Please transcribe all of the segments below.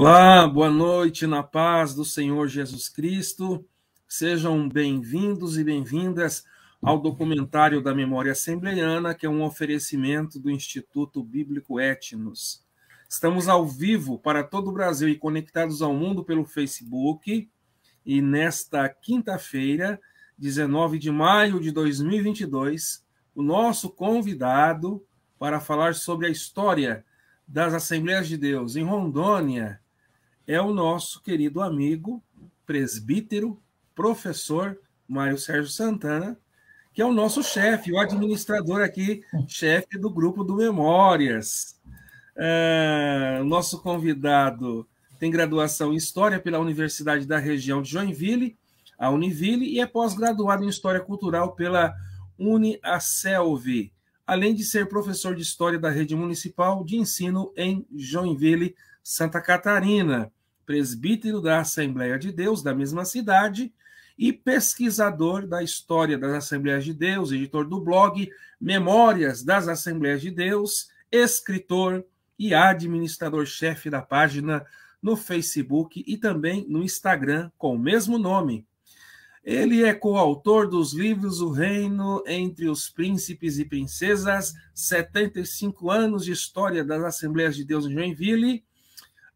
Olá, boa noite, na paz do Senhor Jesus Cristo. Sejam bem-vindos e bem-vindas ao documentário da Memória Assembleiana, que é um oferecimento do Instituto Bíblico Etnos. Estamos ao vivo para todo o Brasil e conectados ao mundo pelo Facebook. E nesta quinta-feira, 19 de maio de 2022, o nosso convidado para falar sobre a história das Assembleias de Deus em Rondônia, é o nosso querido amigo, presbítero, professor Mário Sérgio Santana, que é o nosso chefe, o administrador aqui, chefe do grupo do Memórias. Uh, nosso convidado tem graduação em História pela Universidade da Região de Joinville, a Univille, e é pós-graduado em História Cultural pela Unicelv. além de ser professor de História da Rede Municipal de Ensino em Joinville, Santa Catarina presbítero da Assembleia de Deus da mesma cidade e pesquisador da história das Assembleias de Deus, editor do blog Memórias das Assembleias de Deus, escritor e administrador-chefe da página no Facebook e também no Instagram com o mesmo nome. Ele é coautor dos livros O Reino entre os Príncipes e Princesas, 75 anos de história das Assembleias de Deus em Joinville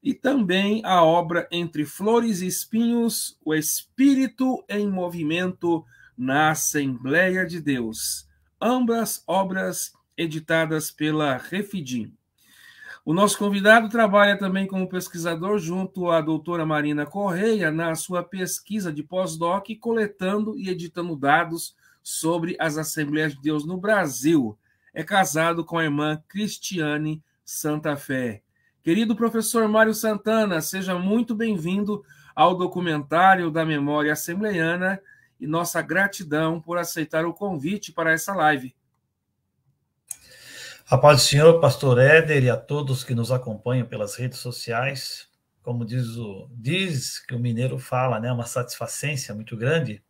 e também a obra Entre Flores e Espinhos, o Espírito em Movimento na Assembleia de Deus. Ambas obras editadas pela Refidim. O nosso convidado trabalha também como pesquisador junto à doutora Marina Correia na sua pesquisa de pós-doc, coletando e editando dados sobre as Assembleias de Deus no Brasil. É casado com a irmã Cristiane Santa Fé. Querido professor Mário Santana, seja muito bem-vindo ao documentário da Memória Assembleiana e nossa gratidão por aceitar o convite para essa live. A paz do Senhor, pastor Éder, e a todos que nos acompanham pelas redes sociais. Como diz, o, diz que o mineiro fala, né? Uma satisfação muito grande.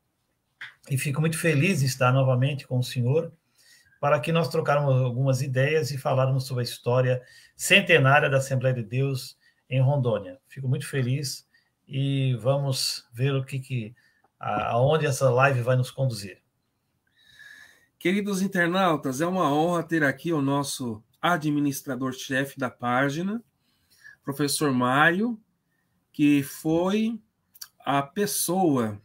E fico muito feliz em estar novamente com o senhor para que nós trocarmos algumas ideias e falarmos sobre a história centenária da Assembleia de Deus em Rondônia. Fico muito feliz e vamos ver o que, que aonde essa live vai nos conduzir. Queridos internautas, é uma honra ter aqui o nosso administrador-chefe da página, professor Mário, que foi a pessoa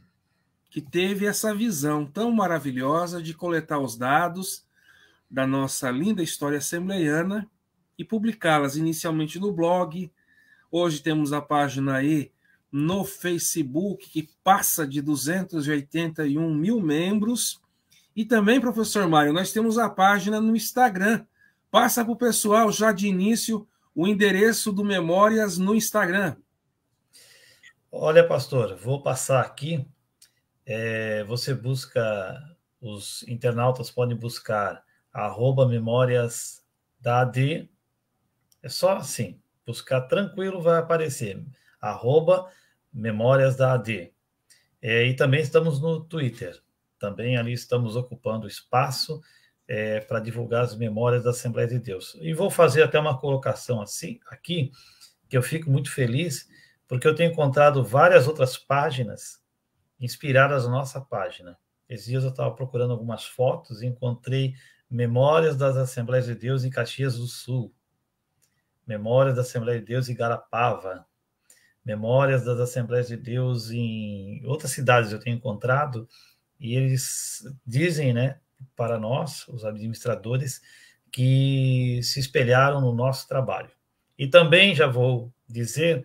que teve essa visão tão maravilhosa de coletar os dados da nossa linda história assembleiana e publicá-las inicialmente no blog. Hoje temos a página aí no Facebook, que passa de 281 mil membros. E também, professor Mário, nós temos a página no Instagram. Passa para o pessoal já de início o endereço do Memórias no Instagram. Olha, pastor, vou passar aqui. É, você busca, os internautas podem buscar arroba memórias da AD. É só assim, buscar tranquilo vai aparecer, arroba memórias da AD. É, e também estamos no Twitter, também ali estamos ocupando espaço é, para divulgar as memórias da Assembleia de Deus. E vou fazer até uma colocação assim aqui, que eu fico muito feliz, porque eu tenho encontrado várias outras páginas inspiradas na nossa página. Esses dias eu estava procurando algumas fotos e encontrei Memórias das Assembleias de Deus em Caxias do Sul. Memórias da Assembleia de Deus em Garapava. Memórias das Assembleias de Deus em outras cidades eu tenho encontrado e eles dizem, né, para nós, os administradores, que se espelharam no nosso trabalho. E também já vou dizer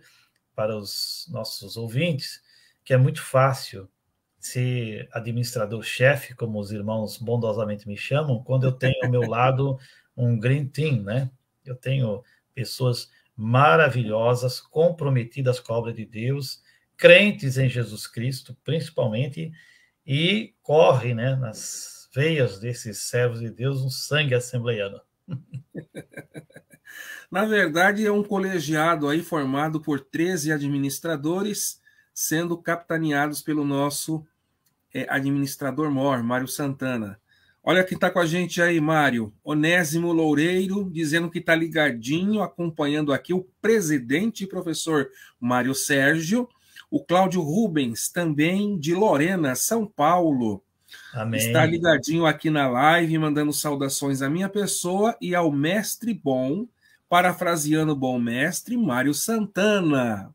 para os nossos ouvintes que é muito fácil ser administrador-chefe, como os irmãos bondosamente me chamam, quando eu tenho ao meu lado um green team, né? Eu tenho pessoas maravilhosas, comprometidas com a obra de Deus, crentes em Jesus Cristo, principalmente, e corre, né, nas veias desses servos de Deus um sangue assembleiano. Na verdade, é um colegiado aí formado por 13 administradores, sendo capitaneados pelo nosso é, administrador mor, Mário Santana. Olha quem está com a gente aí, Mário. Onésimo Loureiro, dizendo que está ligadinho, acompanhando aqui o presidente e professor Mário Sérgio. O Cláudio Rubens, também de Lorena, São Paulo. Amém. Está ligadinho aqui na live, mandando saudações à minha pessoa e ao mestre bom, parafraseando o bom mestre Mário Santana.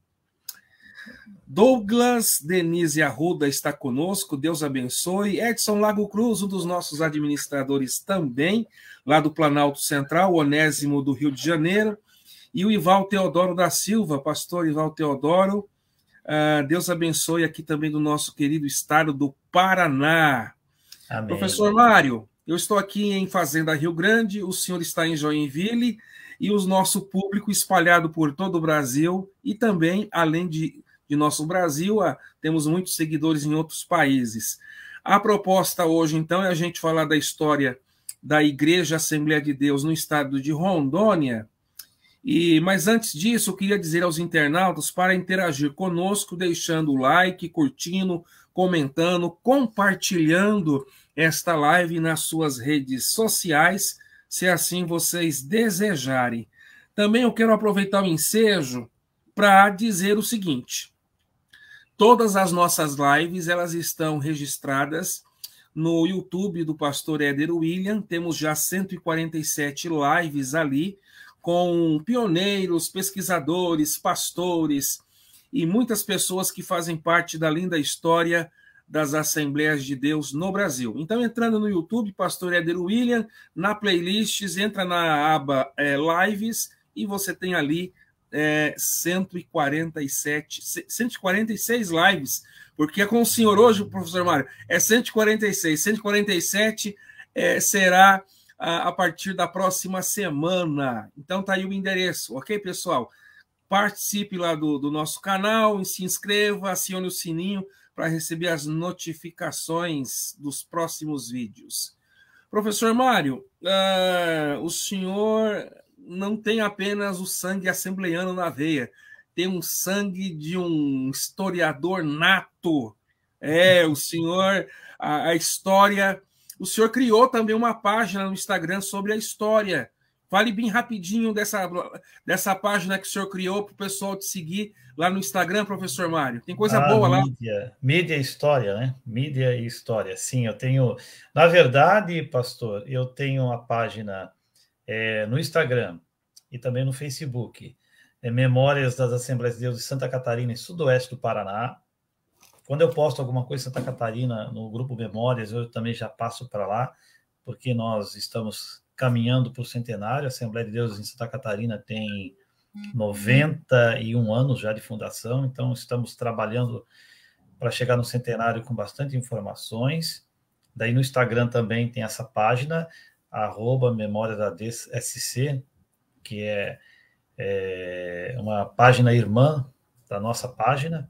Douglas Denise Arruda está conosco, Deus abençoe. Edson Lago Cruz, um dos nossos administradores também, lá do Planalto Central, Onésimo do Rio de Janeiro. E o Ival Teodoro da Silva, pastor Ival Teodoro. Uh, Deus abençoe aqui também do nosso querido estado do Paraná. Amém. Professor Mário, eu estou aqui em Fazenda Rio Grande, o senhor está em Joinville e o nosso público espalhado por todo o Brasil e também, além de de nosso Brasil, a, ah, temos muitos seguidores em outros países. A proposta hoje, então, é a gente falar da história da Igreja Assembleia de Deus no estado de Rondônia. E, mas antes disso, eu queria dizer aos internautas para interagir conosco, deixando o like, curtindo, comentando, compartilhando esta live nas suas redes sociais, se assim vocês desejarem. Também eu quero aproveitar o ensejo para dizer o seguinte: Todas as nossas lives elas estão registradas no YouTube do pastor Éder William. Temos já 147 lives ali com pioneiros, pesquisadores, pastores e muitas pessoas que fazem parte da linda história das Assembleias de Deus no Brasil. Então, entrando no YouTube, Pastor Éder William, na playlists, entra na aba é, Lives e você tem ali é, 147, 146 lives, porque é com o senhor hoje, professor Mário, é 146, 147 é, será a, a partir da próxima semana. Então tá aí o endereço, ok, pessoal? Participe lá do, do nosso canal, se inscreva, acione o sininho para receber as notificações dos próximos vídeos. Professor Mário, uh, o senhor não tem apenas o sangue assembleiano na veia, tem um sangue de um historiador nato. É, o senhor, a, a história. O senhor criou também uma página no Instagram sobre a história. Fale bem rapidinho dessa, dessa página que o senhor criou para o pessoal te seguir lá no Instagram, professor Mário. Tem coisa ah, boa mídia. lá. Mídia e história, né? Mídia e história. Sim, eu tenho. Na verdade, pastor, eu tenho a página é, no Instagram e também no Facebook. É, Memórias das Assembleias de Deus de Santa Catarina e Sudoeste do Paraná. Quando eu posto alguma coisa em Santa Catarina no grupo Memórias, eu também já passo para lá, porque nós estamos caminhando para o centenário. A Assembleia de Deus em Santa Catarina tem 91 anos já de fundação, então estamos trabalhando para chegar no centenário com bastante informações. Daí no Instagram também tem essa página arroba memória da DSC, que é, é, uma página irmã da nossa página,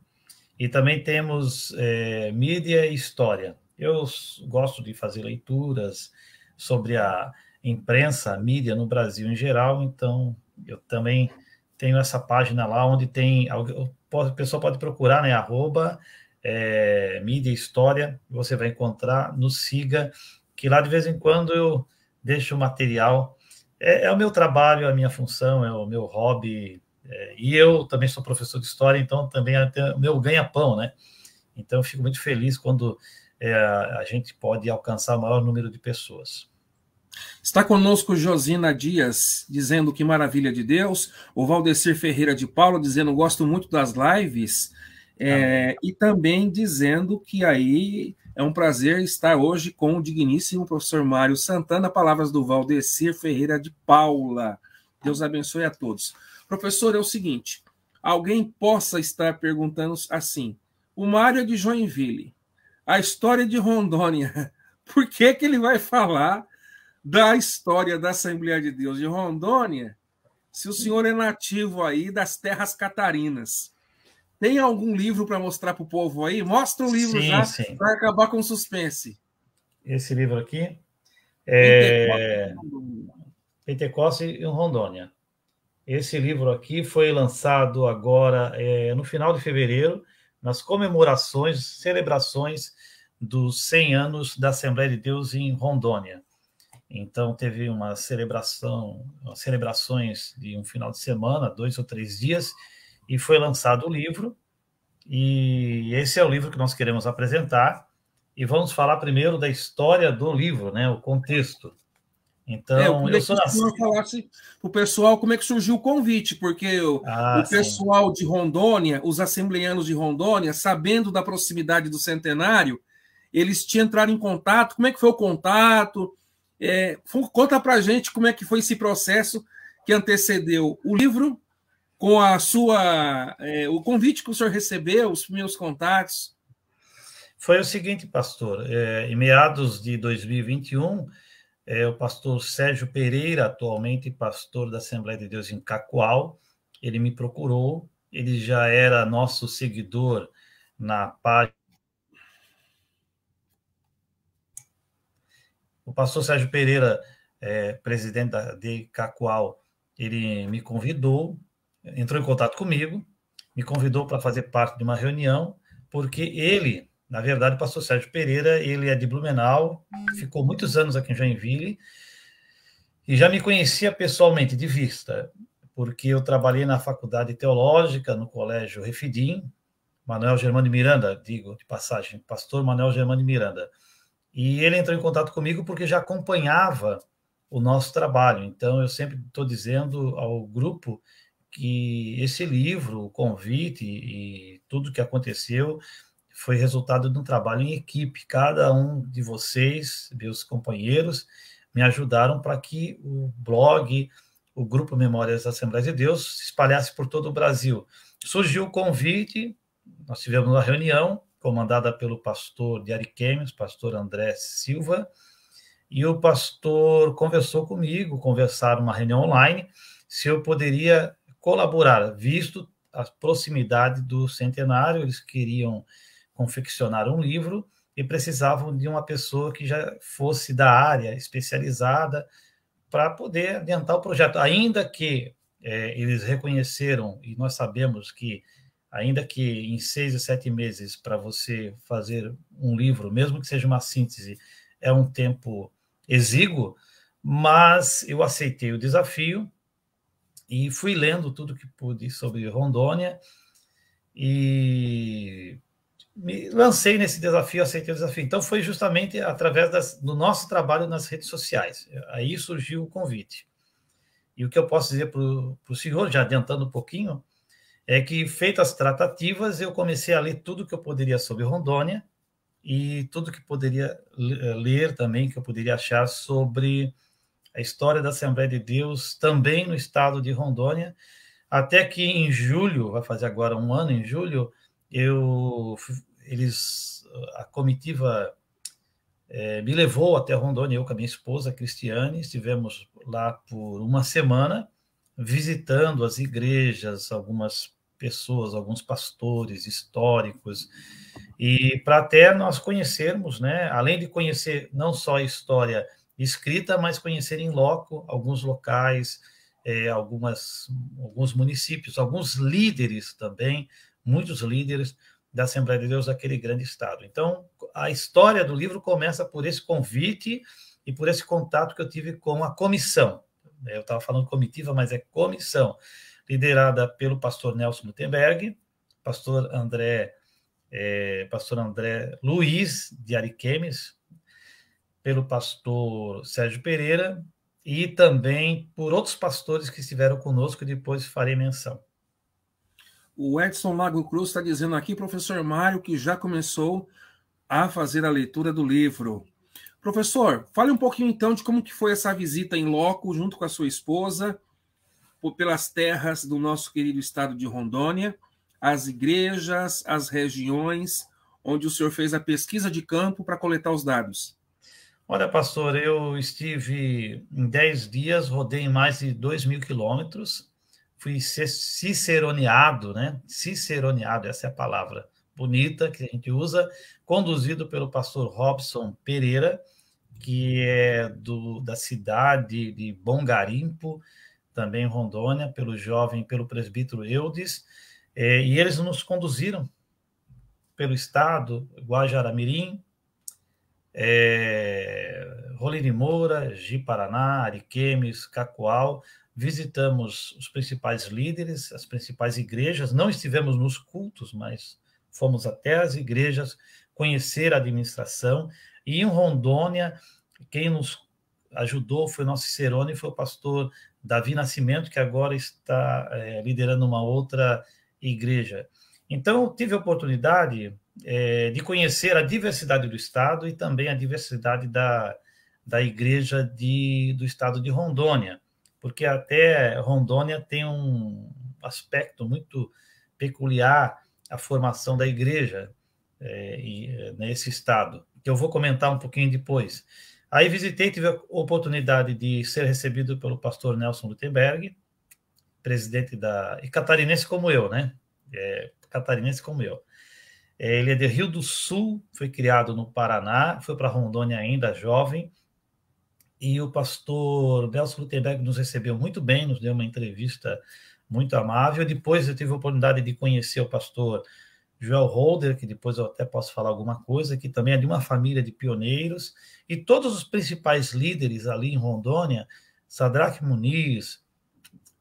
e também temos é, mídia e história. Eu gosto de fazer leituras sobre a imprensa, a mídia no Brasil em geral, então eu também tenho essa página lá onde tem. O pessoal pode procurar, né? Arroba, é, mídia e história, você vai encontrar, nos siga, que lá de vez em quando eu deixo o material. É, é, o meu trabalho, a minha função, é o meu hobby. É, e eu também sou professor de história, então também é o meu ganha-pão, né? Então eu fico muito feliz quando é, a gente pode alcançar o maior número de pessoas. Está conosco Josina Dias, dizendo que maravilha de Deus. O Valdecir Ferreira de Paula, dizendo gosto muito das lives. É, e também dizendo que aí é um prazer estar hoje com o digníssimo professor Mário Santana, palavras do Valdecir Ferreira de Paula. Deus abençoe a todos. Professor, é o seguinte: alguém possa estar perguntando assim: o Mário é de Joinville, a história de Rondônia, por que, que ele vai falar da história da Assembleia de Deus de Rondônia se o senhor é nativo aí das terras catarinas? Tem algum livro para mostrar para o povo aí? Mostra o livro sim, já para acabar com o suspense. Esse livro aqui é Pentecoste e Rondônia. Esse livro aqui foi lançado agora é, no final de fevereiro, nas comemorações, celebrações dos 100 anos da Assembleia de Deus em Rondônia. Então teve uma celebração, celebrações de um final de semana, dois ou três dias, e foi lançado o livro. E esse é o livro que nós queremos apresentar. E vamos falar primeiro da história do livro, né? O contexto. Então, é, eu, eu sou nascido. Eu falasse o pessoal como é que surgiu o convite, porque ah, o pessoal sim. de Rondônia, os assembleianos de Rondônia, sabendo da proximidade do centenário, eles te entraram em contato. Como é que foi o contato? É, conta para gente como é que foi esse processo que antecedeu o livro com a sua é, o convite que o senhor recebeu, os meus contatos? Foi o seguinte, pastor. É, em meados de 2021, é, o pastor Sérgio Pereira, atualmente pastor da Assembleia de Deus em Cacoal, ele me procurou. Ele já era nosso seguidor na página. O pastor Sérgio Pereira, é, presidente da, de Cacoal, ele me convidou entrou em contato comigo, me convidou para fazer parte de uma reunião, porque ele, na verdade, o pastor Sérgio Pereira, ele é de Blumenau, ficou muitos anos aqui em Joinville e já me conhecia pessoalmente de vista, porque eu trabalhei na faculdade teológica, no colégio Refidim, Manuel Germano de Miranda, digo de passagem, pastor Manuel Germano de Miranda. E ele entrou em contato comigo porque já acompanhava o nosso trabalho. Então, eu sempre estou dizendo ao grupo que esse livro, o convite e, tudo o que aconteceu foi resultado de um trabalho em equipe. Cada um de vocês, meus companheiros, me ajudaram para que o blog, o grupo Memórias da Assembleia de Deus, se espalhasse por todo o Brasil. Surgiu o convite, nós tivemos uma reunião comandada pelo pastor de Ariquemes, pastor André Silva, e o pastor conversou comigo, conversaram uma reunião online, se eu poderia colaborar, visto a proximidade do centenário, eles queriam confeccionar um livro e precisavam de uma pessoa que já fosse da área especializada para poder adiantar o projeto. Ainda que é, eles reconheceram, e nós sabemos que, ainda que em seis ou sete meses, para você fazer um livro, mesmo que seja uma síntese, é um tempo exíguo, mas eu aceitei o desafio e fui lendo tudo que pude sobre Rondônia e me lancei nesse desafio, aceitei o desafio. Então, foi justamente através das, do nosso trabalho nas redes sociais. Aí surgiu o convite. E o que eu posso dizer para o senhor, já adiantando um pouquinho, é que, feitas as tratativas, eu comecei a ler tudo que eu poderia sobre Rondônia e tudo que poderia eh, ler também, que eu poderia achar sobre a história da Assembleia de Deus também no estado de Rondônia, até que em julho, vai fazer agora um ano, em julho, eu eles a comitiva é, me levou até Rondônia, eu com a minha esposa Cristiane, estivemos lá por uma semana visitando as igrejas, algumas pessoas, alguns pastores históricos, e para até nós conhecermos, né, além de conhecer não só a história escrita, mas conhecer em loco alguns locais, é, algumas, alguns municípios, alguns líderes também, muitos líderes da Assembleia de Deus daquele grande estado. Então, a história do livro começa por esse convite e por esse contato que eu tive com a comissão. É, eu estava falando comitiva, mas é comissão, liderada pelo pastor Nelson Gutenberg, pastor André, é, pastor André Luiz de Ariquemes, pelo pastor Sérgio Pereira e também por outros pastores que estiveram conosco, depois farei menção. O Edson Lago Cruz está dizendo aqui, professor Mário, que já começou a fazer a leitura do livro. Professor, fale um pouquinho então de como que foi essa visita em loco junto com a sua esposa pelas terras do nosso querido estado de Rondônia, as igrejas, as regiões onde o senhor fez a pesquisa de campo para coletar os dados. Olha, pastor, eu estive em 10 dias, rodei mais de 2 mil quilômetros, fui ciceroneado, né? Ciceroneado, essa é a palavra bonita que a gente usa, conduzido pelo pastor Robson Pereira, que é do, da cidade de Bom Garimpo, também Rondônia, pelo jovem, pelo presbítero Eudes, é, e eles nos conduziram pelo estado, Guajaramirim, é, Roline Moura, Gi Paraná, Ariquemes, Cacoal. Visitamos os principais líderes, as principais igrejas. Não estivemos nos cultos, mas fomos até as igrejas conhecer a administração. E em Rondônia, quem nos ajudou foi o nosso Cicerone, foi o pastor Davi Nascimento, que agora está é, liderando uma outra igreja. Então, tive a oportunidade é, de conhecer a diversidade do Estado e também a diversidade da, da Igreja de, do Estado de Rondônia, porque até Rondônia tem um aspecto muito peculiar a formação da Igreja é, e, é, nesse Estado, que eu vou comentar um pouquinho depois. Aí visitei, tive a oportunidade de ser recebido pelo pastor Nelson Gutenberg, presidente da. e catarinense como eu, né? é, catarinense como eu. É, ele é de Rio do Sul, foi criado no Paraná, foi para Rondônia ainda jovem. E o pastor Nelson Luterberg nos recebeu muito bem, nos deu uma entrevista muito amável. Depois eu tive a oportunidade de conhecer o pastor Joel Holder, que depois eu até posso falar alguma coisa, que também é de uma família de pioneiros. E todos os principais líderes ali em Rondônia, Sadraque Muniz,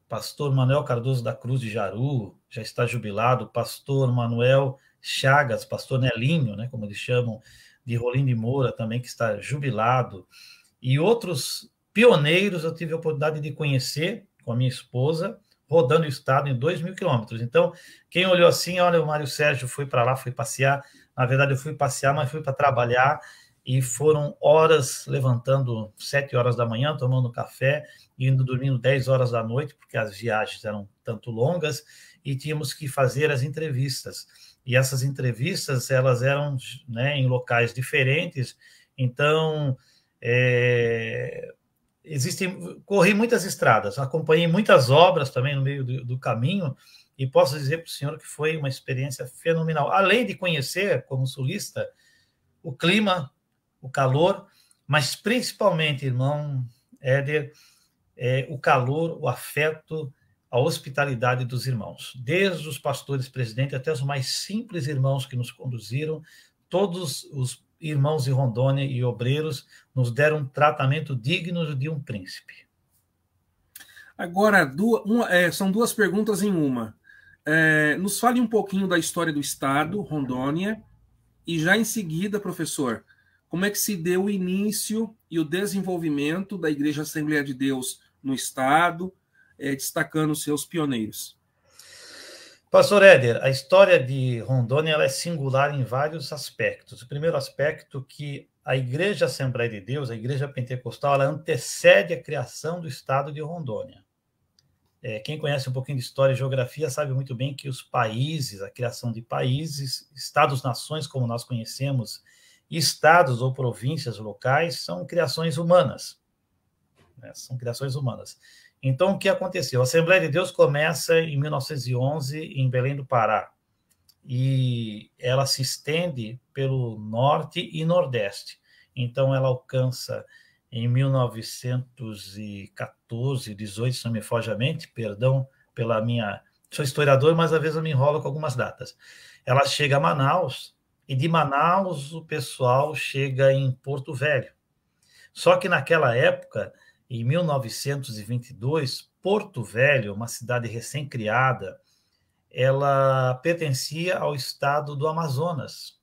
pastor Manuel Cardoso da Cruz de Jaru, já está jubilado, pastor Manuel Chagas, pastor Nelinho, né, como eles chamam, de Rolim de Moura também, que está jubilado, e outros pioneiros eu tive a oportunidade de conhecer com a minha esposa, rodando o estado em 2 mil quilômetros. Então, quem olhou assim, olha, o Mário Sérgio foi para lá, foi passear. Na verdade, eu fui passear, mas fui para trabalhar e foram horas levantando 7 horas da manhã, tomando café, indo dormindo 10 horas da noite, porque as viagens eram tanto longas e tínhamos que fazer as entrevistas. E essas entrevistas, elas eram né, em locais diferentes, então, é, existem, corri muitas estradas, acompanhei muitas obras também no meio do, do caminho, e posso dizer para o senhor que foi uma experiência fenomenal. Além de conhecer, como sulista, o clima, o calor, mas principalmente, irmão Éder, é, o calor, o afeto, a hospitalidade dos irmãos, desde os pastores presidentes até os mais simples irmãos que nos conduziram, todos os irmãos de Rondônia e obreiros nos deram um tratamento digno de um príncipe. Agora, duas, uma, é, são duas perguntas em uma. É, nos fale um pouquinho da história do Estado, Rondônia, e já em seguida, professor, como é que se deu o início e o desenvolvimento da Igreja Assembleia de Deus no Estado, é, destacando seus pioneiros. Pastor Éder, a história de Rondônia ela é singular em vários aspectos. O primeiro aspecto que a Igreja Assembleia de Deus, a Igreja Pentecostal, ela antecede a criação do Estado de Rondônia. É, quem conhece um pouquinho de história e geografia sabe muito bem que os países, a criação de países, estados-nações como nós conhecemos, estados ou províncias locais são criações humanas. Né? São criações humanas. Então, o que aconteceu? A Assembleia de Deus começa em 1911, em Belém do Pará, e ela se estende pelo norte e nordeste. Então, ela alcança em 1914, 18, se não me foge a mente, perdão pela minha. Sou historiador, mas às vezes eu me enrolo com algumas datas. Ela chega a Manaus, e de Manaus o pessoal chega em Porto Velho. Só que naquela época em 1922, Porto Velho, uma cidade recém-criada, ela pertencia ao estado do Amazonas.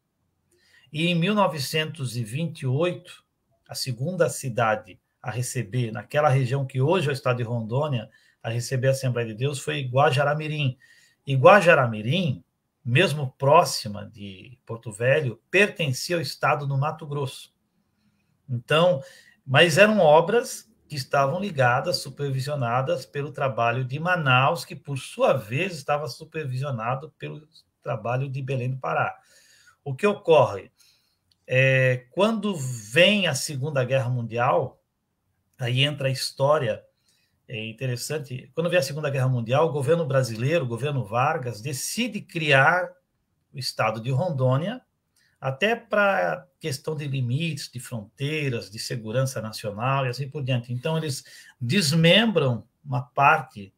E em 1928, a segunda cidade a receber, naquela região que hoje é o estado de Rondônia, a receber a Assembleia de Deus foi Guajaramirim. E Guajaramirim, mesmo próxima de Porto Velho, pertencia ao estado do Mato Grosso. Então, mas eram obras que estavam ligadas, supervisionadas pelo trabalho de Manaus, que por sua vez estava supervisionado pelo trabalho de Belém do Pará. O que ocorre? É, quando vem a Segunda Guerra Mundial, aí entra a história é interessante. Quando vem a Segunda Guerra Mundial, o governo brasileiro, o governo Vargas, decide criar o estado de Rondônia até para questão de limites, de fronteiras, de segurança nacional e assim por diante. Então, eles desmembram uma parte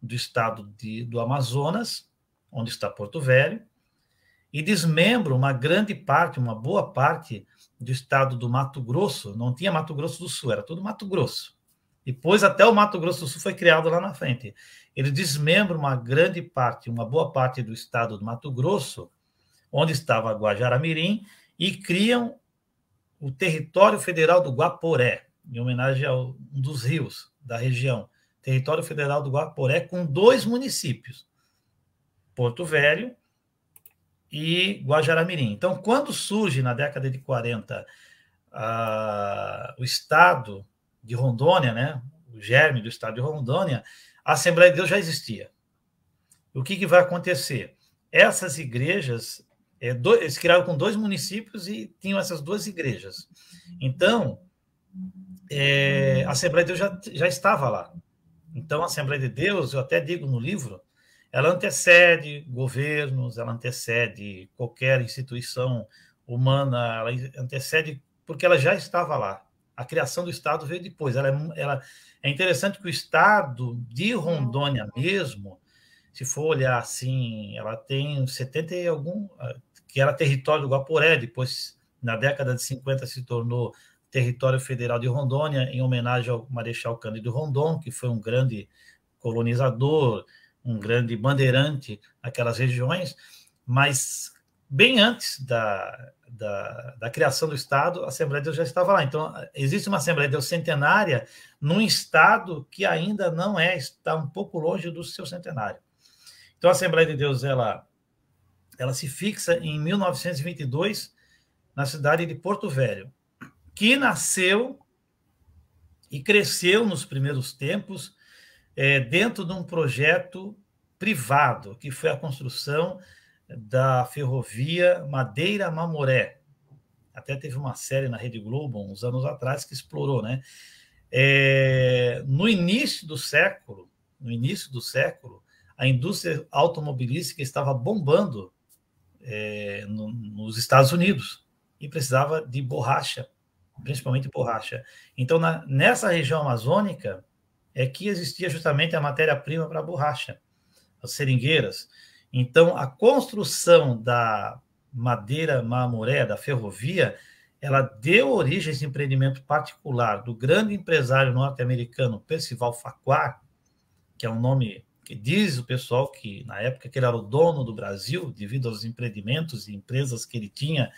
do estado de, do Amazonas, onde está Porto Velho, e desmembram uma grande parte, uma boa parte do estado do Mato Grosso. Não tinha Mato Grosso do Sul, era tudo Mato Grosso. Depois, até o Mato Grosso do Sul foi criado lá na frente. Eles desmembram uma grande parte, uma boa parte do estado do Mato Grosso onde estava Guajara Mirim, e criam o território federal do Guaporé, em homenagem a um dos rios da região, território federal do Guaporé, com dois municípios, Porto Velho e Guajaramirim. Então, quando surge na década de 40 a, o estado de Rondônia, né, o germe do estado de Rondônia, a Assembleia de Deus já existia. O que, que vai acontecer? Essas igrejas é, dois, eles criaram com dois municípios e tinham essas duas igrejas. Então, é, a Assembleia de Deus já, já estava lá. Então, a Assembleia de Deus, eu até digo no livro, ela antecede governos, ela antecede qualquer instituição humana, ela antecede porque ela já estava lá. A criação do Estado veio depois. Ela é, ela, é interessante que o Estado de Rondônia mesmo, se for olhar assim, ela tem 70 e algum, que era território do Guaporé, depois, na década de 50, se tornou território federal de Rondônia, em homenagem ao Marechal Cândido Rondon, que foi um grande colonizador, um grande bandeirante naquelas regiões, mas bem antes da, da, da, criação do Estado, a Assembleia de Deus já estava lá. Então, existe uma Assembleia de Deus centenária num Estado que ainda não é, está um pouco longe do seu centenário. Então, a Assembleia de Deus, ela ela se fixa em 1922 na cidade de Porto Velho, que nasceu e cresceu nos primeiros tempos é, dentro de um projeto privado, que foi a construção da ferrovia Madeira-Mamoré. Até teve uma série na Rede Globo, uns anos atrás, que explorou, né? É, no início do século, no início do século, a indústria automobilística estava bombando é, no, nos Estados Unidos e precisava de borracha, principalmente borracha. Então, na, nessa região amazônica é que existia justamente a matéria-prima para a borracha, as seringueiras. Então, a construção da madeira mamoré, da ferrovia, ela deu origem a esse empreendimento particular do grande empresário norte-americano Percival Facuá, que é um nome que diz o pessoal que na época que ele era o dono do Brasil, devido aos empreendimentos e empresas que ele tinha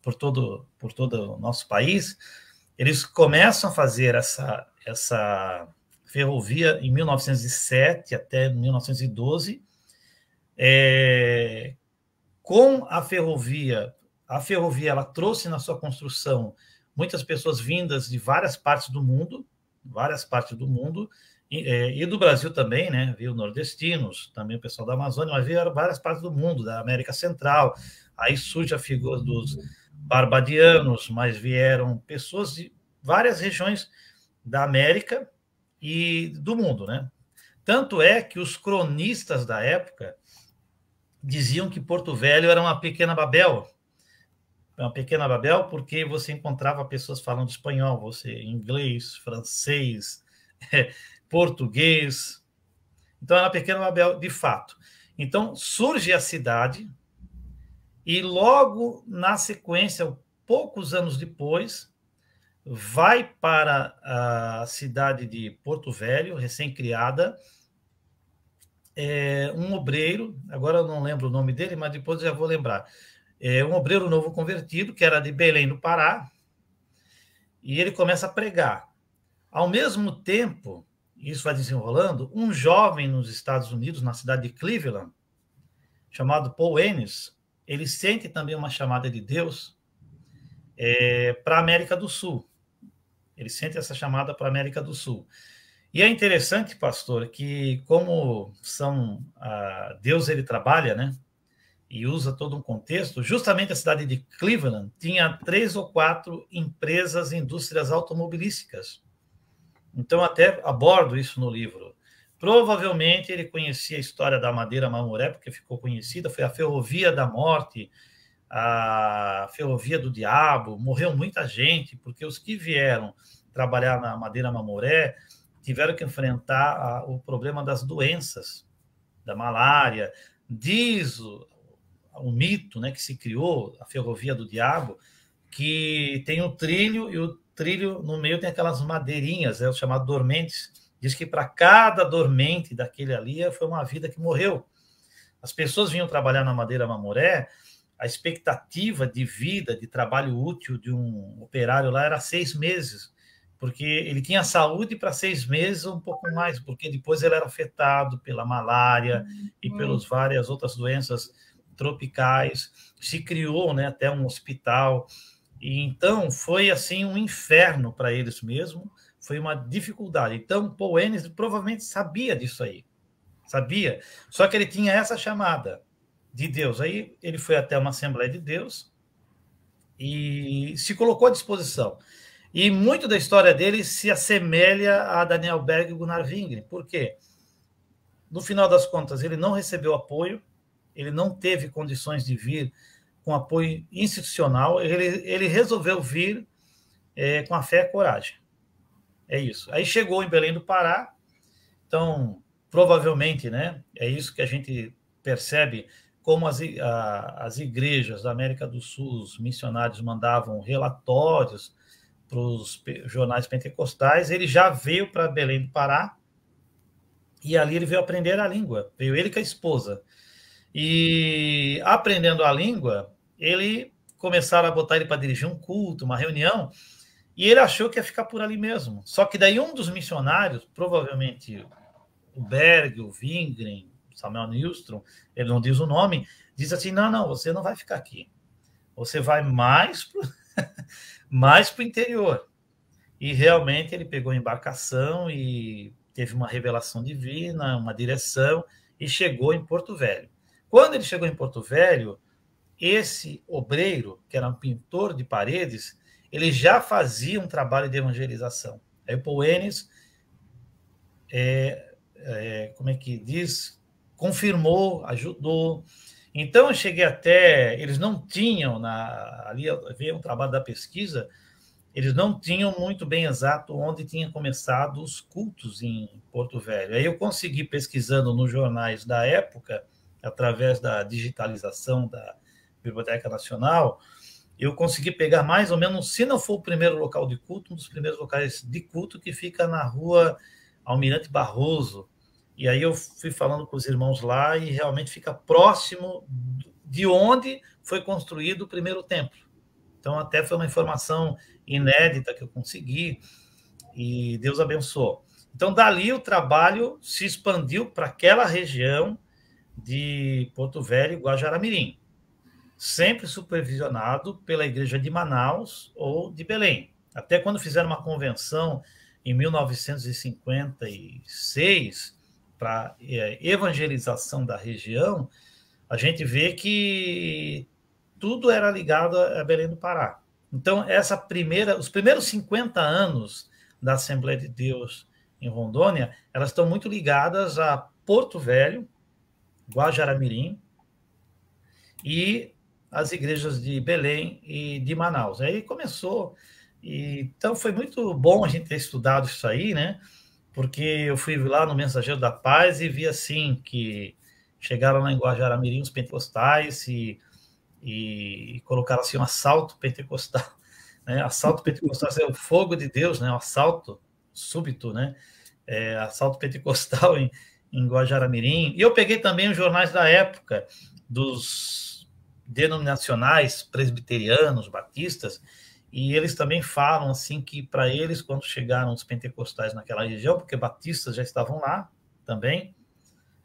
por todo, por todo o nosso país, eles começam a fazer essa, essa ferrovia em 1907 até 1912, é, com a ferrovia, a ferrovia ela trouxe na sua construção muitas pessoas vindas de várias partes do mundo, várias partes do mundo, e, é, e do Brasil também, né? Viu nordestinos, também o pessoal da Amazônia, mas vieram várias partes do mundo, da América Central. Aí surge a figura dos barbadianos, mas vieram pessoas de várias regiões da América e do mundo, né? Tanto é que os cronistas da época diziam que Porto Velho era uma pequena Babel. É uma pequena Babel, porque você encontrava pessoas falando espanhol, você inglês, francês, português. Então era Pequeno Babel de fato. Então surge a cidade e logo na sequência, poucos anos depois, vai para a cidade de Porto Velho, recém-criada, é, um obreiro, agora eu não lembro o nome dele, mas depois já vou lembrar, é, um obreiro novo convertido, que era de Belém, do Pará, e ele começa a pregar. Ao mesmo tempo, isso vai desenrolando, um jovem nos Estados Unidos, na cidade de Cleveland, chamado Paul Ennis, ele sente também uma chamada de Deus é, para a América do Sul. Ele sente essa chamada para a América do Sul. E é interessante, pastor, que como são ah, Deus ele trabalha, né? E usa todo um contexto. Justamente a cidade de Cleveland tinha três ou quatro empresas, indústrias automobilísticas então, até abordo isso no livro. Provavelmente ele conhecia a história da Madeira Mamoré, porque ficou conhecida, foi a ferrovia da morte, a ferrovia do diabo. Morreu muita gente, porque os que vieram trabalhar na Madeira Mamoré tiveram que enfrentar a, o problema das doenças, da malária. Diz o, o mito né, que se criou, a ferrovia do diabo, que tem o trilho e o trilho, no meio tem aquelas madeirinhas, né, o chamado dormentes. Diz que para cada dormente daquele ali foi uma vida que morreu. As pessoas vinham trabalhar na madeira mamoré, a expectativa de vida, de trabalho útil de um operário lá era seis meses, porque ele tinha saúde para seis meses ou um pouco mais, porque depois ele era afetado pela malária uhum. e pelas várias outras doenças tropicais. Se criou né, até um hospital e então foi assim um inferno para eles mesmo, foi uma dificuldade. Então Paul Ennis provavelmente sabia disso aí, sabia. Só que ele tinha essa chamada de Deus. Aí ele foi até uma Assembleia de Deus e se colocou à disposição. E muito da história dele se assemelha a Daniel Berg e Gunnar Wingren. porque No final das contas, ele não recebeu apoio, ele não teve condições de vir com apoio institucional, ele, ele resolveu vir é, com a fé e a coragem. É isso. Aí chegou em Belém do Pará, então, provavelmente, né, é isso que a gente percebe, como as, a, as igrejas da América do Sul, os missionários mandavam relatórios para os jornais pentecostais, ele já veio para Belém do Pará, e ali ele veio aprender a língua, veio ele com a esposa. E aprendendo a língua, ele começaram a botar ele para dirigir um culto, uma reunião, e ele achou que ia ficar por ali mesmo. Só que daí um dos missionários, provavelmente o Berg, o Vingren, Samuel Nilstrom, ele não diz o nome, diz assim: não, não, você não vai ficar aqui. Você vai mais mais para o interior. E realmente ele pegou a embarcação e teve uma revelação divina, uma direção, e chegou em Porto Velho. Quando ele chegou em Porto Velho, esse obreiro, que era um pintor de paredes, ele já fazia um trabalho de evangelização. Aí o Paul Ennis, é, é, como é que diz? Confirmou, ajudou. Então eu cheguei até. Eles não tinham, na, ali veio um trabalho da pesquisa, eles não tinham muito bem exato onde tinha começado os cultos em Porto Velho. Aí eu consegui, pesquisando nos jornais da época, através da digitalização da Biblioteca Nacional, eu consegui pegar mais ou menos, se não for o primeiro local de culto, um dos primeiros locais de culto que fica na rua Almirante Barroso. E aí eu fui falando com os irmãos lá e realmente fica próximo de onde foi construído o primeiro templo. Então até foi uma informação inédita que eu consegui e Deus abençoou. Então dali o trabalho se expandiu para aquela região de Porto Velho, e Guajaramirim, sempre supervisionado pela Igreja de Manaus ou de Belém. Até quando fizeram uma convenção em 1956 para é, evangelização da região, a gente vê que tudo era ligado a Belém do Pará. Então, essa primeira, os primeiros 50 anos da Assembleia de Deus em Rondônia, elas estão muito ligadas a Porto Velho, Guajaramirim e as igrejas de Belém e de Manaus. Aí começou, e, então foi muito bom a gente ter estudado isso aí, né? Porque eu fui lá no Mensageiro da Paz e vi assim que chegaram lá em Guajaramirim os pentecostais e, e colocaram assim um assalto pentecostal, né? Assalto pentecostal assim, é o fogo de Deus, né? Um assalto súbito, né? É, assalto pentecostal em, em Guajaramirim. E eu peguei também os jornais da época, dos denominacionais presbiterianos, batistas, e eles também falam assim que para eles, quando chegaram os pentecostais naquela região, porque batistas já estavam lá também,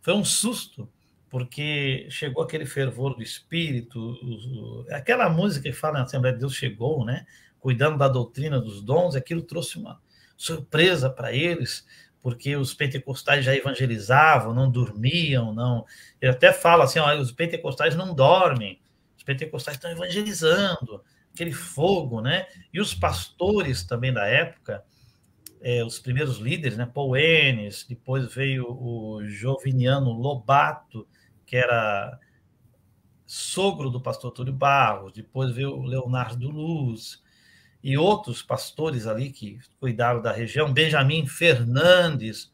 foi um susto, porque chegou aquele fervor do espírito, o, aquela música que fala na Assembleia de Deus chegou, né? Cuidando da doutrina dos dons, aquilo trouxe uma surpresa para eles, porque os pentecostais já evangelizavam, não dormiam, não. Eu até falo assim, os pentecostais não dormem, os pentecostais estão evangelizando, aquele fogo, né? E os pastores também da época, é, os primeiros líderes, né? Paul depois veio o Joviniano Lobato, que era sogro do pastor Túlio Barros, depois veio o Leonardo Luz, e outros pastores ali que cuidaram da região, Benjamin Fernandes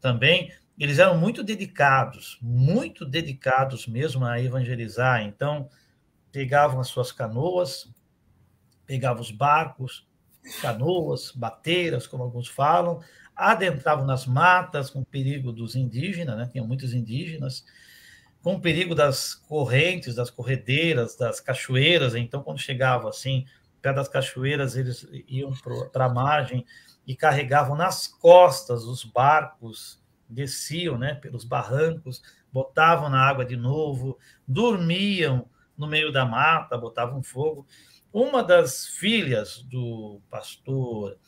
também, eles eram muito dedicados, muito dedicados mesmo a evangelizar. Então, pegavam as suas canoas, pegavam os barcos, canoas, bateiras, como alguns falam, adentravam nas matas com perigo dos indígenas, né? tinha muitos indígenas, com perigo das correntes, das corredeiras, das cachoeiras. Então, quando chegava assim pé das cachoeiras, eles iam para a margem e carregavam nas costas os barcos, desciam né, pelos barrancos, botavam na água de novo, dormiam no meio da mata, botavam fogo. Uma das filhas do pastor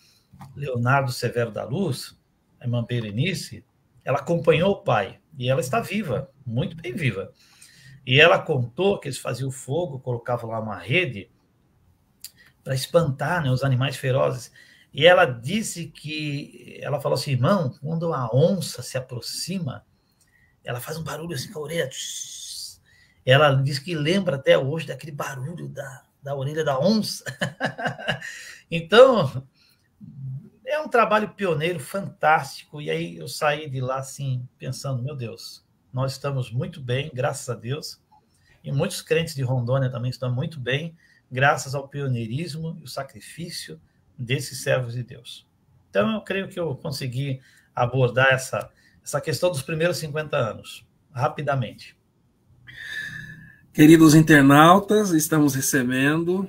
Leonardo Severo da Luz, a irmã Berenice, ela acompanhou o pai e ela está viva, muito bem viva. E ela contou que eles faziam fogo, colocavam lá uma rede para espantar né, os animais ferozes. E ela disse que, ela falou assim, irmão, quando a onça se aproxima, ela faz um barulho assim com a orelha. Ela disse que lembra até hoje daquele barulho da, da orelha da onça. então, é um trabalho pioneiro fantástico. E aí eu saí de lá assim, pensando: meu Deus, nós estamos muito bem, graças a Deus. E muitos crentes de Rondônia também estão muito bem graças ao pioneirismo e o sacrifício desses servos de Deus. Então, eu creio que eu consegui abordar essa, essa questão dos primeiros 50 anos, rapidamente. Queridos internautas, estamos recebendo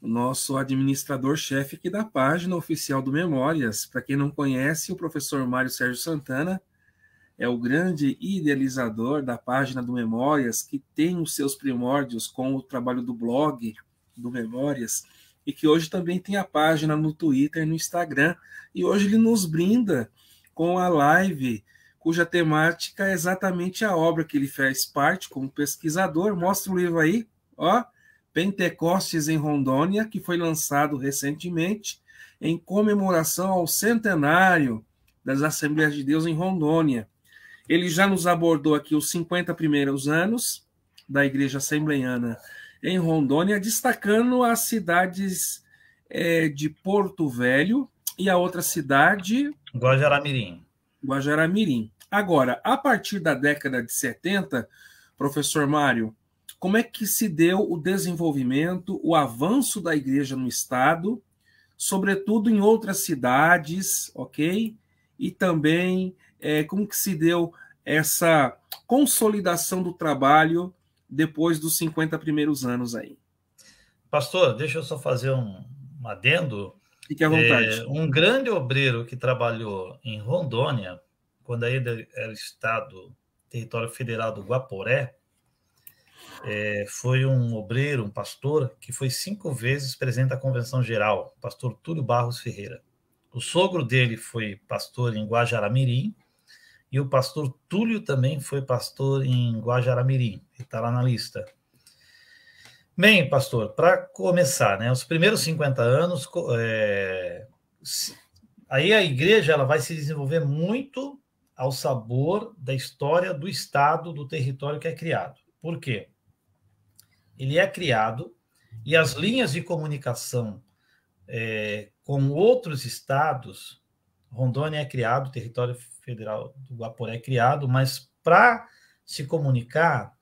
o nosso administrador-chefe aqui da página oficial do Memórias. Para quem não conhece, o professor Mário Sérgio Santana é o grande idealizador da página do Memórias, que tem os seus primórdios com o trabalho do blog do Memórias, e que hoje também tem a página no Twitter, no Instagram, e hoje ele nos brinda com a live cuja temática é exatamente a obra que ele fez parte como pesquisador. Mostra o livro aí, ó, Pentecostes em Rondônia, que foi lançado recentemente em comemoração ao centenário das Assembleias de Deus em Rondônia. Ele já nos abordou aqui os 50 primeiros anos da Igreja Assembleiana em Rondônia, destacando as cidades é, de Porto Velho e a outra cidade. Guajaramirim. Guajaramirim. Agora, a partir da década de 70, professor Mário, como é que se deu o desenvolvimento, o avanço da igreja no Estado, sobretudo em outras cidades, ok? E também é, como que se deu essa consolidação do trabalho depois dos 50 primeiros anos aí. Pastor, deixa eu só fazer um, um adendo. Fique à vontade. É, um grande obreiro que trabalhou em Rondônia, quando ainda era estado, território federal do Guaporé, é, foi um obreiro, um pastor, que foi cinco vezes presidente da Convenção Geral, pastor Túlio Barros Ferreira. O sogro dele foi pastor em Guajaramirim, e o pastor Túlio também foi pastor em Guajaramirim, está lá na lista. Bem, pastor, para começar, né, os primeiros 50 anos, é, aí a igreja ela vai se desenvolver muito ao sabor da história do Estado, do território que é criado. Por quê? Ele é criado e as linhas de comunicação é, com outros estados, Rondônia é criado, território Federal do Guaporé criado, mas para se comunicar,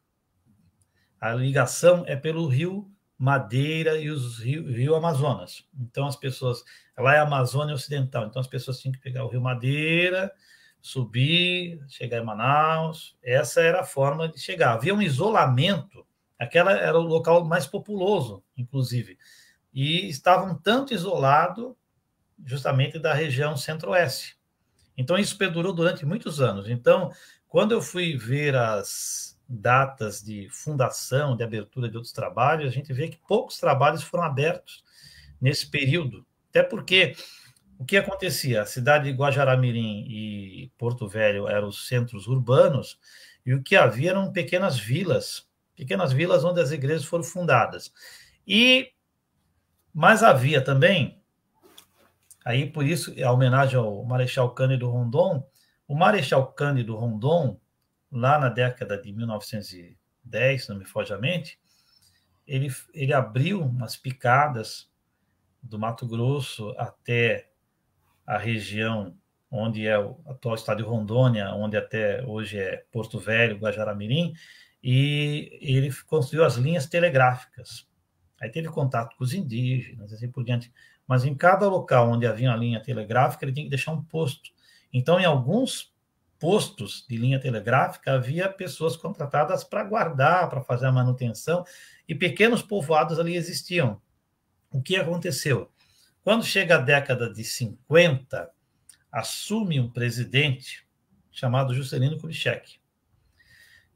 a ligação é pelo rio Madeira e os rio, rio Amazonas. Então as pessoas, lá é Amazônia Ocidental, então as pessoas tinham que pegar o rio Madeira, subir, chegar em Manaus. Essa era a forma de chegar. Havia um isolamento, aquela era o local mais populoso, inclusive. E estavam tanto isolado justamente da região centro-oeste. Então, isso perdurou durante muitos anos. Então, quando eu fui ver as datas de fundação, de abertura de outros trabalhos, a gente vê que poucos trabalhos foram abertos nesse período. Até porque o que acontecia? A cidade de Guajará-Mirim e Porto Velho eram os centros urbanos, e o que havia eram pequenas vilas, pequenas vilas onde as igrejas foram fundadas. E mas havia também Aí, por isso, é a homenagem ao Marechal Cândido Rondon, o Marechal Cândido Rondon, lá na década de 1910, não me foge a mente, ele, ele abriu umas picadas do Mato Grosso até a região onde é o atual estado de Rondônia, onde até hoje é Porto Velho, Guajará-Mirim, e ele construiu as linhas telegráficas. Aí teve contato com os indígenas, assim por diante mas em cada local onde havia uma linha telegráfica, ele tinha que deixar um posto. Então, em alguns postos de linha telegráfica, havia pessoas contratadas para guardar, para fazer a manutenção, e pequenos povoados ali existiam. O que aconteceu? Quando chega a década de 50, assume um presidente chamado Juscelino Kubitschek.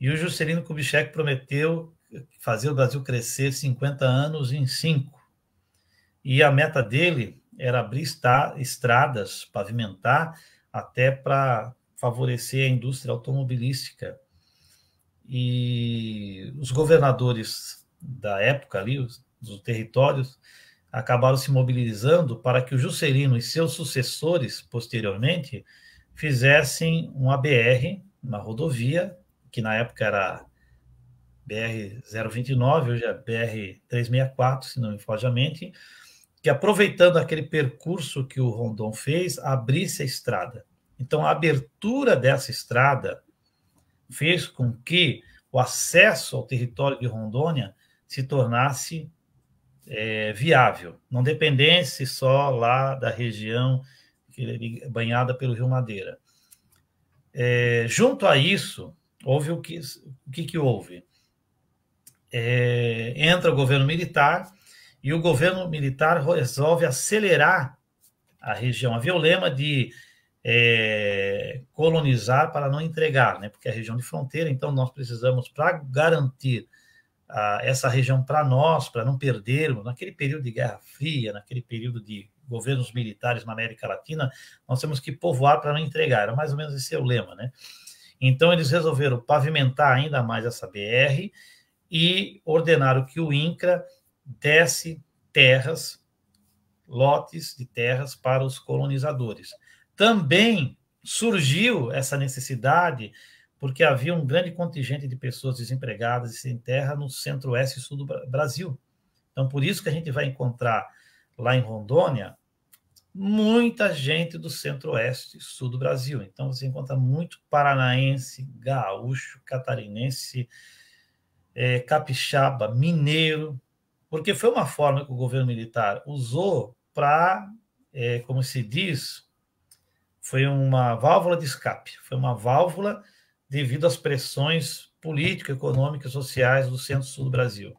E o Juscelino Kubitschek prometeu fazer o Brasil crescer 50 anos em 5. E a meta dele era abrir estradas, pavimentar, até para favorecer a indústria automobilística. E os governadores da época ali, dos territórios, acabaram se mobilizando para que o Juscelino e seus sucessores, posteriormente, fizessem uma BR, uma rodovia, que na época era BR-029, hoje é BR-364, se não me foge a mente, que aproveitando aquele percurso que o Rondon fez, abrisse a estrada. Então, a abertura dessa estrada fez com que o acesso ao território de Rondônia se tornasse é, viável, não dependesse só lá da região é banhada pelo Rio Madeira. É, junto a isso, houve o que, o que, que houve? É, entra o governo militar e o governo militar resolve acelerar a região. Havia o lema de é, colonizar para não entregar, né? porque é a região de fronteira, então nós precisamos, para garantir a, essa região para nós, para não perdermos, naquele período de Guerra Fria, naquele período de governos militares na América Latina, nós temos que povoar para não entregar. Era mais ou menos esse é o lema, né? Então eles resolveram pavimentar ainda mais essa BR e ordenaram que o INCRA desse terras, lotes de terras para os colonizadores. Também surgiu essa necessidade porque havia um grande contingente de pessoas desempregadas e sem terra no centro-oeste e sul do Brasil. Então, por isso que a gente vai encontrar lá em Rondônia muita gente do centro-oeste e sul do Brasil. Então, você encontra muito paranaense, gaúcho, catarinense, é, capixaba, mineiro, porque foi uma forma que o governo militar usou para, é, como se diz, foi uma válvula de escape, foi uma válvula devido às pressões políticas, econômicas, sociais do centro-sul do Brasil.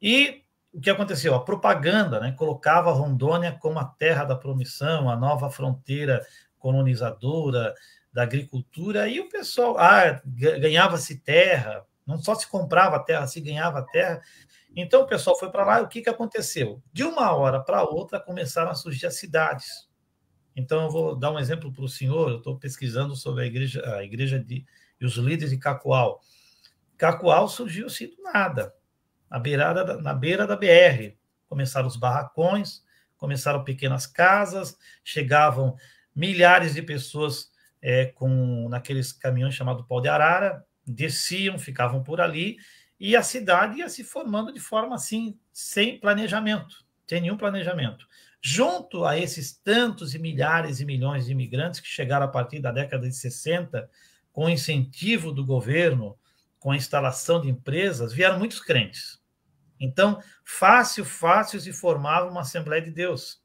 E o que aconteceu? A propaganda né, colocava Rondônia como a terra da promissão, a nova fronteira colonizadora da agricultura, e o pessoal ah, ganhava-se terra, não só se comprava terra, se ganhava terra, então o pessoal foi para lá e o que, que aconteceu? De uma hora para outra começaram a surgir as cidades. Então eu vou dar um exemplo para o senhor, eu estou pesquisando sobre a igreja, a igreja de, e os líderes de Cacoal. Cacoal surgiu assim do nada, na, beirada na beira da BR. Começaram os barracões, começaram pequenas casas, chegavam milhares de pessoas é, com naqueles caminhões chamados pau de arara, desciam, ficavam por ali e a cidade ia se formando de forma assim, sem planejamento, sem nenhum planejamento. Junto a esses tantos e milhares e milhões de imigrantes que chegaram a partir da década de 60, com incentivo do governo, com a instalação de empresas, vieram muitos crentes. Então, fácil, fácil se formava uma Assembleia de Deus,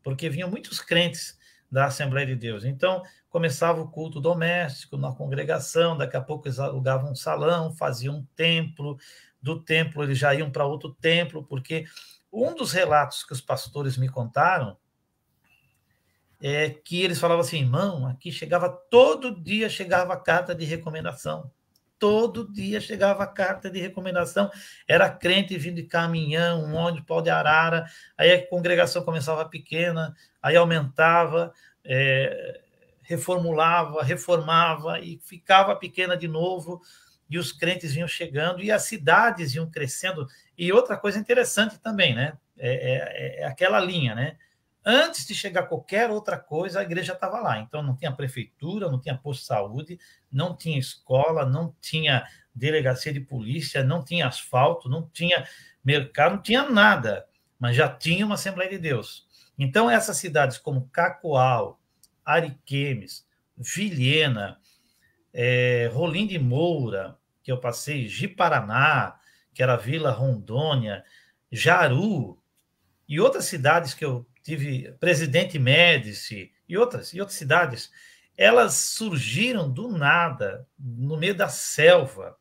porque vinham muitos crentes da Assembleia de Deus. Então, começava o culto doméstico na congregação, daqui a pouco eles alugavam um salão, faziam um templo, do templo eles já iam para outro templo, porque um dos relatos que os pastores me contaram é que eles falavam assim, irmão, aqui chegava todo dia chegava a carta de recomendação. Todo dia chegava a carta de recomendação. Era crente vindo de caminhão, um ônibus, pau de arara. Aí a congregação começava pequena, aí aumentava. É, reformulava, reformava e ficava pequena de novo, e os crentes vinham chegando e as cidades iam crescendo. E outra coisa interessante também, né? É, é, é aquela linha, né? Antes de chegar qualquer outra coisa, a igreja estava lá. Então não tinha prefeitura, não tinha posto de saúde, não tinha escola, não tinha delegacia de polícia, não tinha asfalto, não tinha mercado, não tinha nada, mas já tinha uma Assembleia de Deus. Então essas cidades como Cacoal, Ariquemes, Vilhena, é, Rolim de Moura, que eu passei, Jiparaná, que era Vila Rondônia, Jaru, e outras cidades que eu tive, Presidente Médici, e outras, e outras cidades, elas surgiram do nada, no meio da selva.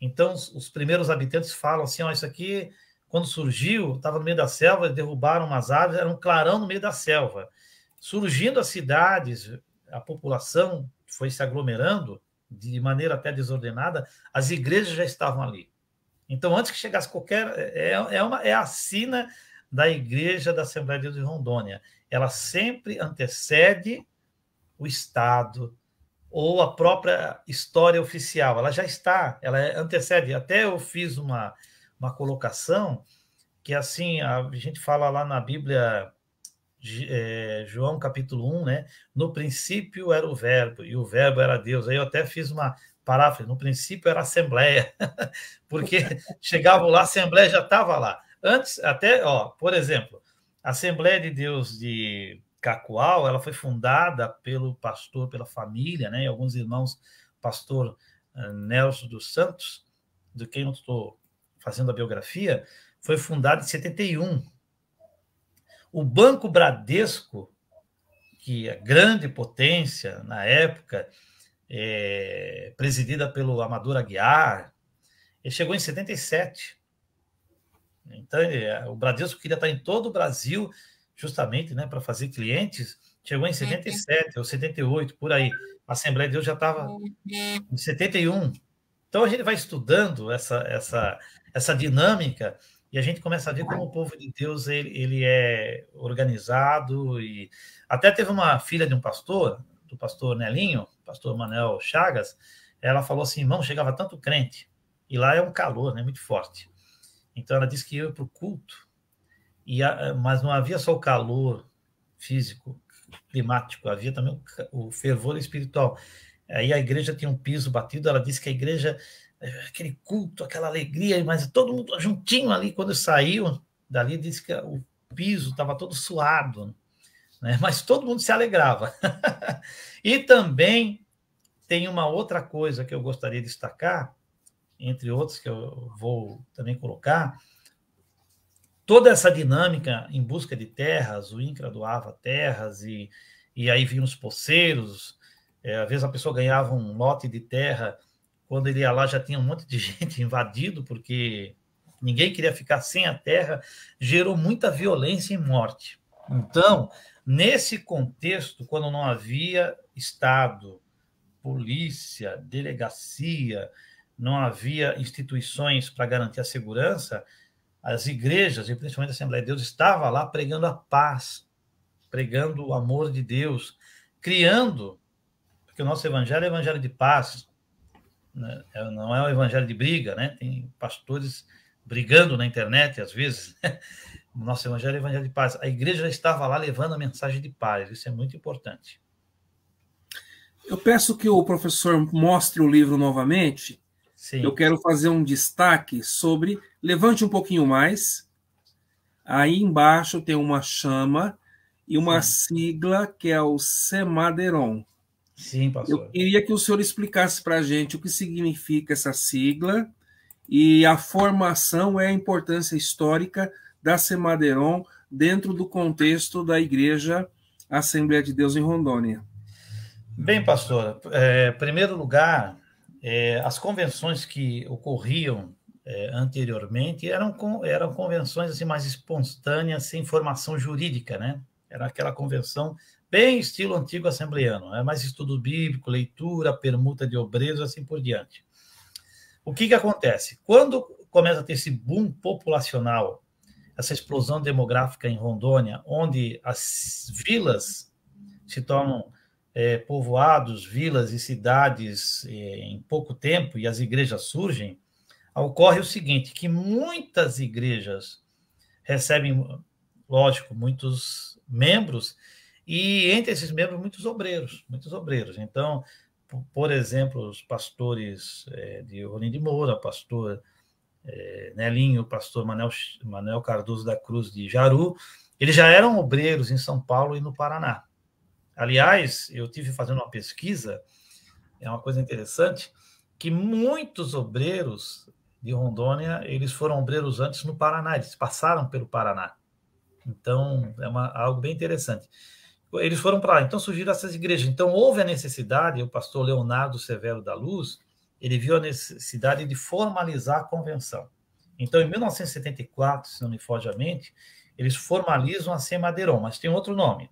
Então, os primeiros habitantes falam assim: ó, oh, isso aqui, quando surgiu, estava no meio da selva, derrubaram umas árvores, era um clarão no meio da selva surgindo as cidades, a população foi se aglomerando de maneira até desordenada, as igrejas já estavam ali. Então, antes que chegasse qualquer. É, é, uma, é a sina da Igreja da Assembleia de Deus de Rondônia. Ela sempre antecede o Estado ou a própria história oficial. Ela já está, ela é, antecede. Até eu fiz uma, uma colocação que, assim, a gente fala lá na Bíblia é, João capítulo 1, né? No princípio era o verbo, e o verbo era Deus. Aí eu até fiz uma paráfrase, no princípio era assembleia, porque chegavam lá, a assembleia já estava lá. Antes, até, ó, por exemplo, a Assembleia de Deus de Cacoal, ela foi fundada pelo pastor, pela família, né? E alguns irmãos, pastor eh, Nelson dos Santos, do quem eu estou fazendo a biografia, foi fundada em 71, o Banco Bradesco, que é grande potência na época, é, presidida pelo Amador Aguiar, ele chegou em 77. Então, ele, é, o Bradesco queria estar em todo o Brasil, justamente né, para fazer clientes, chegou em 77 uhum. ou 78, por aí. A Assembleia de Deus já estava em 71. Então, a gente vai estudando essa, essa, essa dinâmica e a gente começa a ver como o povo de Deus ele, ele é organizado e até teve uma filha de um pastor, do pastor Nelinho, pastor Manuel Chagas, ela falou assim, irmão, chegava tanto crente e lá é um calor, né, muito forte. Então ela disse que ia para o culto, e a, mas não havia só o calor físico, climático, havia também o, o fervor espiritual. Aí a igreja tinha um piso batido, ela disse que a igreja aquele culto, aquela alegria, mas todo mundo juntinho ali. Quando saiu dali, disse que o piso estava todo suado, né? mas todo mundo se alegrava. e também tem uma outra coisa que eu gostaria de destacar, entre outros que eu vou também colocar. Toda essa dinâmica em busca de terras, o INCRA doava terras e, e aí vinham os poceiros, é, às vezes a pessoa ganhava um lote de terra quando ele ia lá, já tinha um monte de gente invadido, porque ninguém queria ficar sem a terra, gerou muita violência e morte. Então, nesse contexto, quando não havia Estado, polícia, delegacia, não havia instituições para garantir a segurança, as igrejas, e principalmente a Assembleia de Deus, estava lá pregando a paz, pregando o amor de Deus, criando, porque o nosso evangelho é evangelho de paz, né? É, não é um evangelho de briga, né? Tem pastores brigando na internet às vezes. Né? Nosso evangelho é um evangelho de paz. A igreja estava lá levando a mensagem de paz. Isso é muito importante. Eu peço que o professor mostre o livro novamente. Sim. Eu quero fazer um destaque sobre. Levante um pouquinho mais. Aí embaixo tem uma chama e uma Sim. sigla que é o Semaderon. Sim, pastor. Eu queria que o senhor explicasse para a gente o que significa essa sigla e a formação e é a importância histórica da Semaderon dentro do contexto da Igreja Assembleia de Deus em Rondônia. Bem, pastora, é, em primeiro lugar, é, as convenções que ocorriam é, anteriormente eram, eram convenções assim, mais espontâneas, sem formação jurídica, né? Era aquela convenção bem estilo antigo assembleiano, é né? mais estudo bíblico, leitura, permuta de obreiros, assim por diante. O que, que acontece? Quando começa a ter esse boom populacional, essa explosão demográfica em Rondônia, onde as vilas se tornam é, povoados, vilas e cidades é, em pouco tempo e as igrejas surgem, ocorre o seguinte, que muitas igrejas recebem, lógico, muitos membros, e entre esses membros, muitos obreiros, muitos obreiros. Então, por exemplo, os pastores é, de Rolim de Moura, pastor é, Nelinho, pastor Manel, Manel Cardoso da Cruz de Jaru, eles já eram obreiros em São Paulo e no Paraná. Aliás, eu tive fazendo uma pesquisa, é uma coisa interessante, que muitos obreiros de Rondônia, eles foram obreiros antes no Paraná, eles passaram pelo Paraná. Então, é uma, algo bem interessante eles foram para lá. Então surgiram essas igrejas. Então houve a necessidade, o pastor Leonardo Severo da Luz, ele viu a necessidade de formalizar a convenção. Então, em 1974, se não me foge a mente, eles formalizam a Semaderon, mas tem outro nome.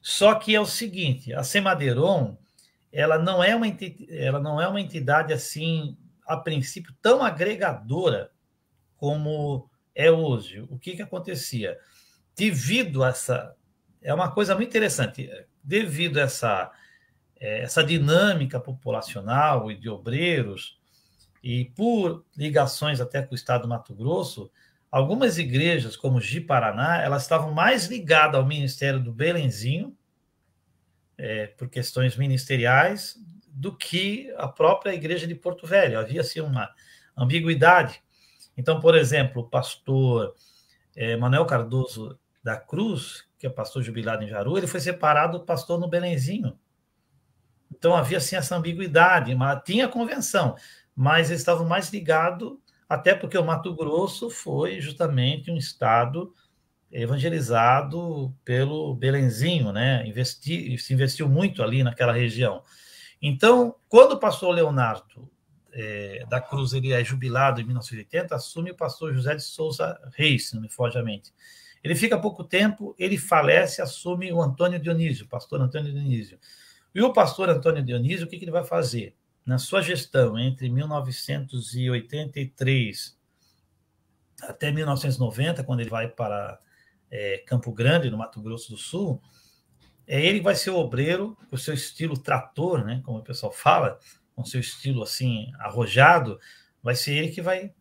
Só que é o seguinte, a Semaderon, ela não é uma ela não é uma entidade assim, a princípio tão agregadora como é hoje. O que que acontecia? Devido a essa é uma coisa muito interessante. Devido a essa, é, essa dinâmica populacional e de obreiros, e por ligações até com o estado do Mato Grosso, algumas igrejas, como de Paraná, elas estavam mais ligadas ao ministério do Belenzinho, é, por questões ministeriais, do que a própria igreja de Porto Velho. Havia assim uma ambiguidade. Então, por exemplo, o pastor é, Manuel Cardoso da Cruz, que é pastor jubilado em Jaru, ele foi separado do pastor no Belenzinho. Então havia assim essa ambiguidade, mas tinha convenção, mas eles estavam mais ligados, até porque o Mato Grosso foi justamente um estado evangelizado pelo Belenzinho, né? Investi, se investiu muito ali naquela região. Então, quando o pastor Leonardo é, da Cruz ele é jubilado em 1980, assume o pastor José de Souza Reis, se não me foge a mente. Ele fica pouco tempo, ele falece, assume o Antônio Dionísio, o pastor Antônio Dionísio. E o pastor Antônio Dionísio, o que, que ele vai fazer? Na sua gestão, entre 1983 até 1990, quando ele vai para é, Campo Grande, no Mato Grosso do Sul, é ele vai ser o obreiro, com o seu estilo trator, né, como o pessoal fala, com o seu estilo assim arrojado, vai ser ele que vai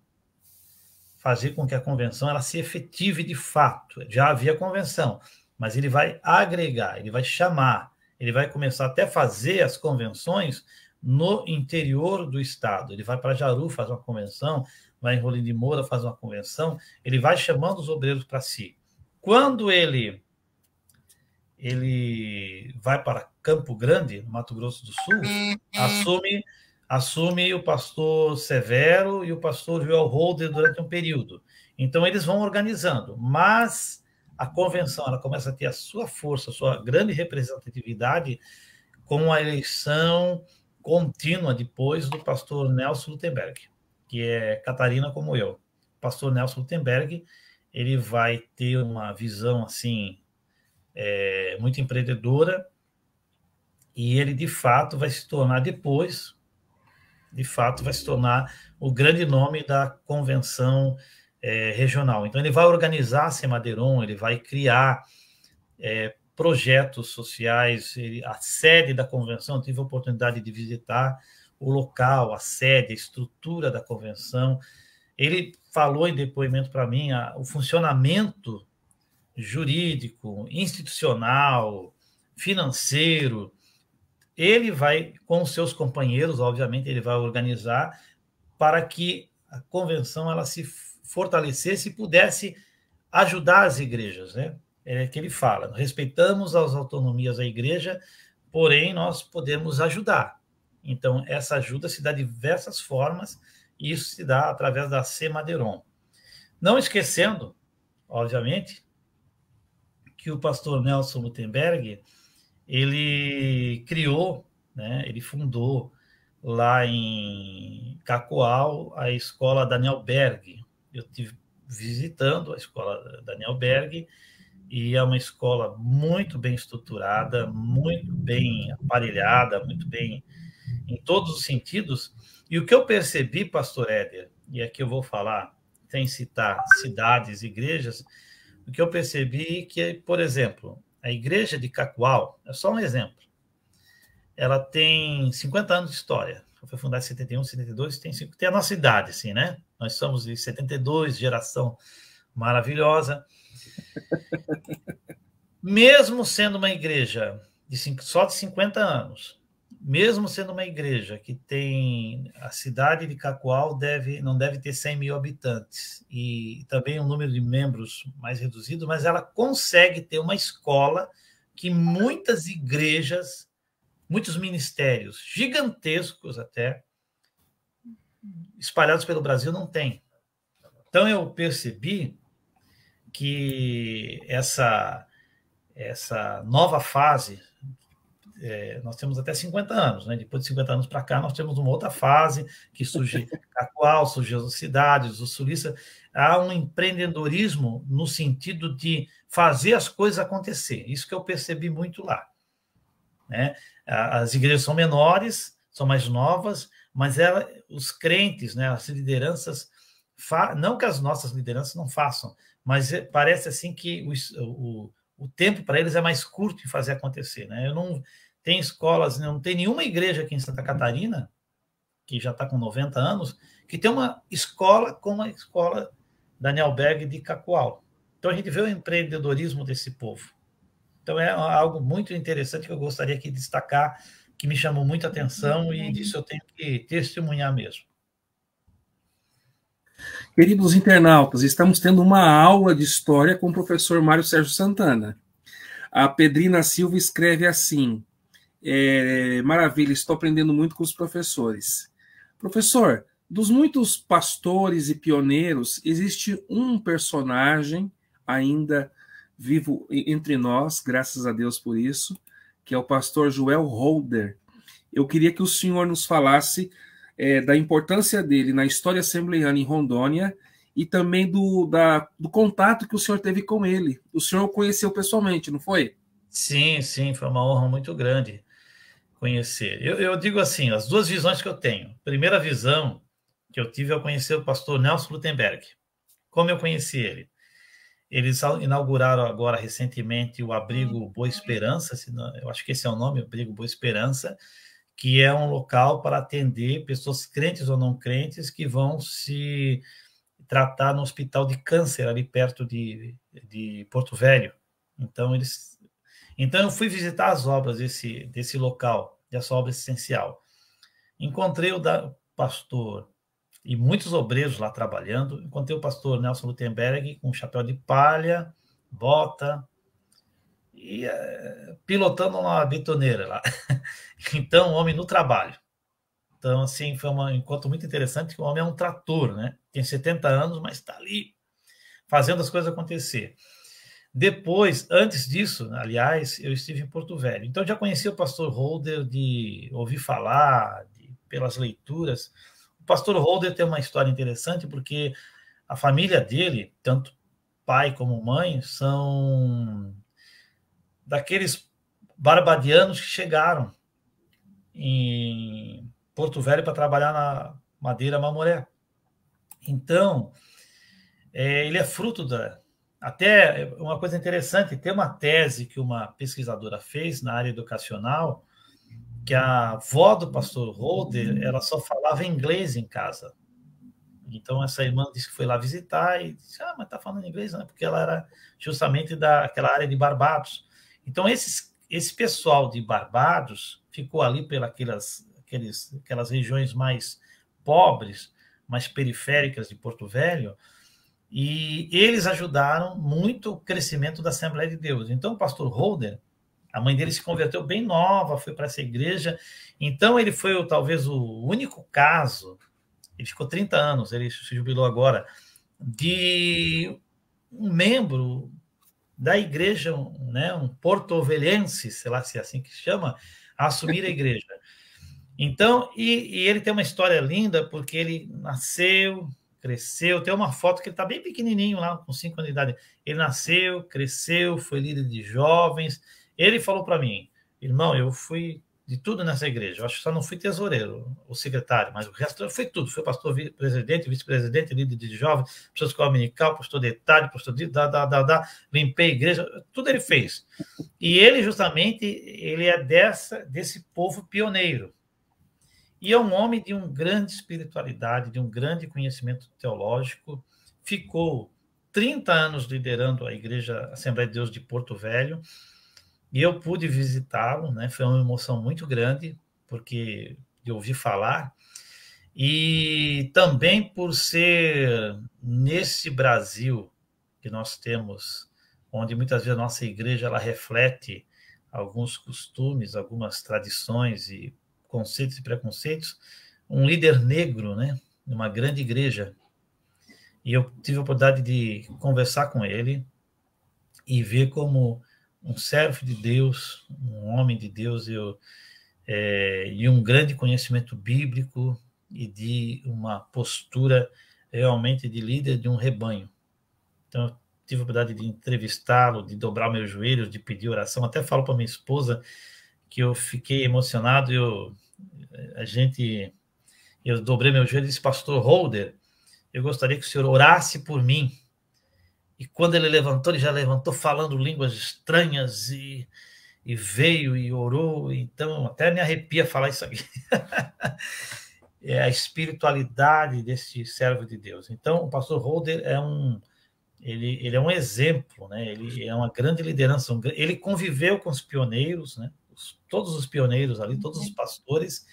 fazer com que a convenção ela se efetive de fato. Já havia convenção, mas ele vai agregar, ele vai chamar, ele vai começar até fazer as convenções no interior do estado. Ele vai para Jaru, faz uma convenção, vai em Rolim de Moura, faz uma convenção, ele vai chamando os obreiros para si. Quando ele ele vai para Campo Grande, no Mato Grosso do Sul, uhum. assume assume o pastor Severo e o pastor Joel Holder durante um período. Então, eles vão organizando, mas a convenção ela começa a ter a sua força, a sua grande representatividade com a eleição contínua depois do pastor Nelson Lutemberg, que é Catarina como eu. O pastor Nelson Lutemberg, ele vai ter uma visão assim é, muito empreendedora e ele de fato vai se tornar depois de fato, vai se tornar o grande nome da convenção é, regional. Então, ele vai organizar a Semadeiron, ele vai criar é, projetos sociais, ele, a sede da convenção, tive a oportunidade de visitar o local, a sede, a estrutura da convenção. Ele falou em depoimento para mim a, o funcionamento jurídico, institucional, financeiro ele vai, com seus companheiros, obviamente, ele vai organizar para que a convenção ela se fortalecesse e pudesse ajudar as igrejas, né? É que ele fala, respeitamos as autonomias da igreja, porém nós podemos ajudar. Então, essa ajuda se dá de diversas formas, e isso se dá através da Semaderon. Não esquecendo, obviamente, que o pastor Nelson Gutenberg, ele criou, né, ele fundou lá em Cacoal a escola Daniel Berg. Eu tive visitando a escola Daniel Berg e é uma escola muito bem estruturada, muito bem aparelhada, muito bem em todos os sentidos. E o que eu percebi, pastor Éder, e aqui eu vou falar sem citar cidades, igrejas, o que eu percebi é que, por exemplo, a igreja de Cacoal, é só um exemplo, ela tem 50 anos de história. Foi fundada em 71, 72, tem, cinco, tem a nossa idade, assim, né? Nós somos de 72, geração maravilhosa. Mesmo sendo uma igreja de cinco, só de 50 anos, mesmo sendo uma igreja que tem a cidade de Cacoal deve não deve ter 100 mil habitantes e também um número de membros mais reduzido, mas ela consegue ter uma escola que muitas igrejas, muitos ministérios gigantescos até espalhados pelo Brasil não têm. Então eu percebi que essa essa nova fase é, nós temos até 50 anos, né? Depois de 50 anos para cá, nós temos uma outra fase que surge a qual surge as cidades, os sulistas. Há um empreendedorismo no sentido de fazer as coisas acontecer. Isso que eu percebi muito lá. Né? As igrejas são menores, são mais novas, mas ela, os crentes, né, as lideranças, não que as nossas lideranças não façam, mas é, parece assim que o, o, o tempo para eles é mais curto em fazer acontecer. Né? Eu não tem escolas, né? não tem nenhuma igreja aqui em Santa Catarina, que já está com 90 anos, que tem uma escola como a escola Daniel Berg de Cacoal. Então a gente vê o empreendedorismo desse povo. Então é algo muito interessante que eu gostaria aqui de destacar, que me chamou muita atenção e uhum. disso eu tenho que testemunhar mesmo. Queridos internautas, estamos tendo uma aula de história com o professor Mário Sérgio Santana. A Pedrina Silva escreve assim: é, maravilha, estou aprendendo muito com os professores. Professor, dos muitos pastores e pioneiros, existe um personagem ainda vivo entre nós, graças a Deus por isso, que é o pastor Joel Holder. Eu queria que o senhor nos falasse é, da importância dele na história assembleiana em Rondônia e também do, da, do contato que o senhor teve com ele. O senhor o conheceu pessoalmente, não foi? Sim, sim, foi uma honra muito grande conhecer. Eu, eu, digo assim, as duas visões que eu tenho. Primeira visão que eu tive ao é conhecer o pastor Nelson Gutenberg. Como eu conheci ele? Eles inauguraram agora recentemente o abrigo hum. Boa Esperança, eu acho que esse é o nome, abrigo Boa Esperança, que é um local para atender pessoas crentes ou não crentes que vão se tratar no hospital de câncer ali perto de, de Porto Velho. Então eles então eu fui visitar as obras desse, desse local, dessa obra essencial. Encontrei o, da, o pastor e muitos obreiros lá trabalhando. Encontrei o pastor Nelson Lutemberg com chapéu de palha, bota, e uh, pilotando uma betoneira lá. então, homem no trabalho. Então, assim, foi um encontro muito interessante, que o homem é um trator, né? Tem 70 anos, mas está ali fazendo as coisas acontecer. Depois, antes disso, aliás, eu estive em Porto Velho. Então já conheci o pastor Holder de ouvir falar, de, pelas leituras. O pastor Holder tem uma história interessante porque a família dele, tanto pai como mãe, são daqueles barbadianos que chegaram em Porto Velho para trabalhar na madeira mamoré. Então, é, ele é fruto da, até é, uma coisa interessante, tem uma tese que uma pesquisadora fez na área educacional, que a avó do pastor Holder, ela só falava inglês em casa. Então essa irmã disse que foi lá visitar e disse: "Ah, mas está falando inglês, né? Porque ela era justamente daquela área de Barbados. Então esses esse pessoal de Barbados ficou ali pelas aquelas, aquelas regiões mais pobres, mais periféricas de Porto Velho, e eles ajudaram muito o crescimento da Assembleia de Deus. Então, o pastor Holder, a mãe dele se converteu bem nova, foi para essa igreja. Então, ele foi talvez o único caso, ele ficou 30 anos, ele se jubilou agora, de um membro da igreja, né, um porto-ovelhense, sei lá se é assim que chama, a assumir a igreja. Então, e, e ele tem uma história linda, porque ele nasceu, cresceu. Tem uma foto que ele está bem pequenininho lá, com cinco anos de idade. Ele nasceu, cresceu, foi líder de jovens. Ele falou para mim, irmão, eu fui de tudo nessa igreja. Eu acho que só não fui tesoureiro, o secretário, mas o resto foi tudo. Fui pastor, presidente, vice-presidente, líder de jovens, pastor escola dominical, pastor de tarde, pastor de da, da, da, da, limpei a igreja, tudo ele fez. E ele, justamente, ele é dessa, desse povo pioneiro. E é um homem de uma grande espiritualidade, de um grande conhecimento teológico. Ficou 30 anos liderando a Igreja Assembleia de Deus de Porto Velho. E eu pude visitá-lo, né? Foi uma emoção muito grande, porque de ouvir falar. E também por ser nesse Brasil que nós temos, onde muitas vezes a nossa igreja ela reflete alguns costumes, algumas tradições e conceitos e preconceitos, um líder negro, né, numa grande igreja. E eu tive a oportunidade de conversar com ele e ver como um servo de Deus, um homem de Deus, eu, é, e um grande conhecimento bíblico e de uma postura realmente de líder de um rebanho. Então, eu tive a oportunidade de entrevistá-lo, de dobrar meus joelhos, de pedir oração. Até falo para minha esposa que eu fiquei emocionado. Eu a gente, eu dobrei meu joelho e disse, pastor Holder, eu gostaria que o senhor orasse por mim. E quando ele levantou, ele já levantou falando línguas estranhas e, e veio e orou. Então, até me arrepia falar isso aqui. é a espiritualidade desse servo de Deus. Então, o pastor Holder é um ele, ele é um exemplo, né? Ele é uma grande liderança. ele conviveu com os pioneiros, né? todos os pioneiros ali, todos os uhum. pastores,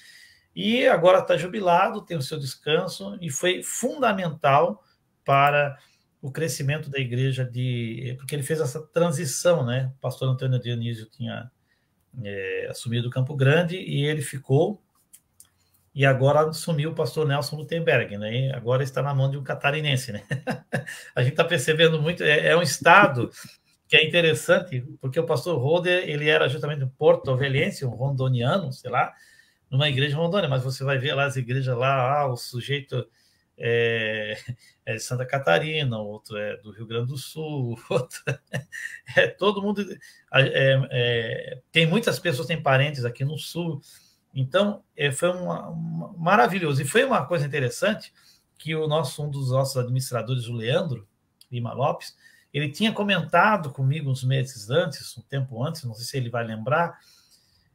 e agora está jubilado, tem o seu descanso, e foi fundamental para o crescimento da igreja, de porque ele fez essa transição, né? O pastor Antônio Dionísio tinha é, assumido Campo Grande e ele ficou, e agora assumiu o pastor Nelson Lutemberg, né? E agora está na mão de um catarinense, né? a gente está percebendo muito, é, é um estado que é interessante, porque o pastor Roder, ele era justamente um porto-velhense, um rondoniano, sei lá, numa igreja rondônia, mas você vai ver lá as igrejas lá, ah, o sujeito é, é, de Santa Catarina, outro é do Rio Grande do Sul, outro é todo mundo. É, é, tem muitas pessoas têm parentes aqui no Sul, então é, foi uma, uma, maravilhoso e foi uma coisa interessante que o nosso um dos nossos administradores, o Leandro Lima Lopes, ele tinha comentado comigo uns meses antes, um tempo antes, não sei se ele vai lembrar,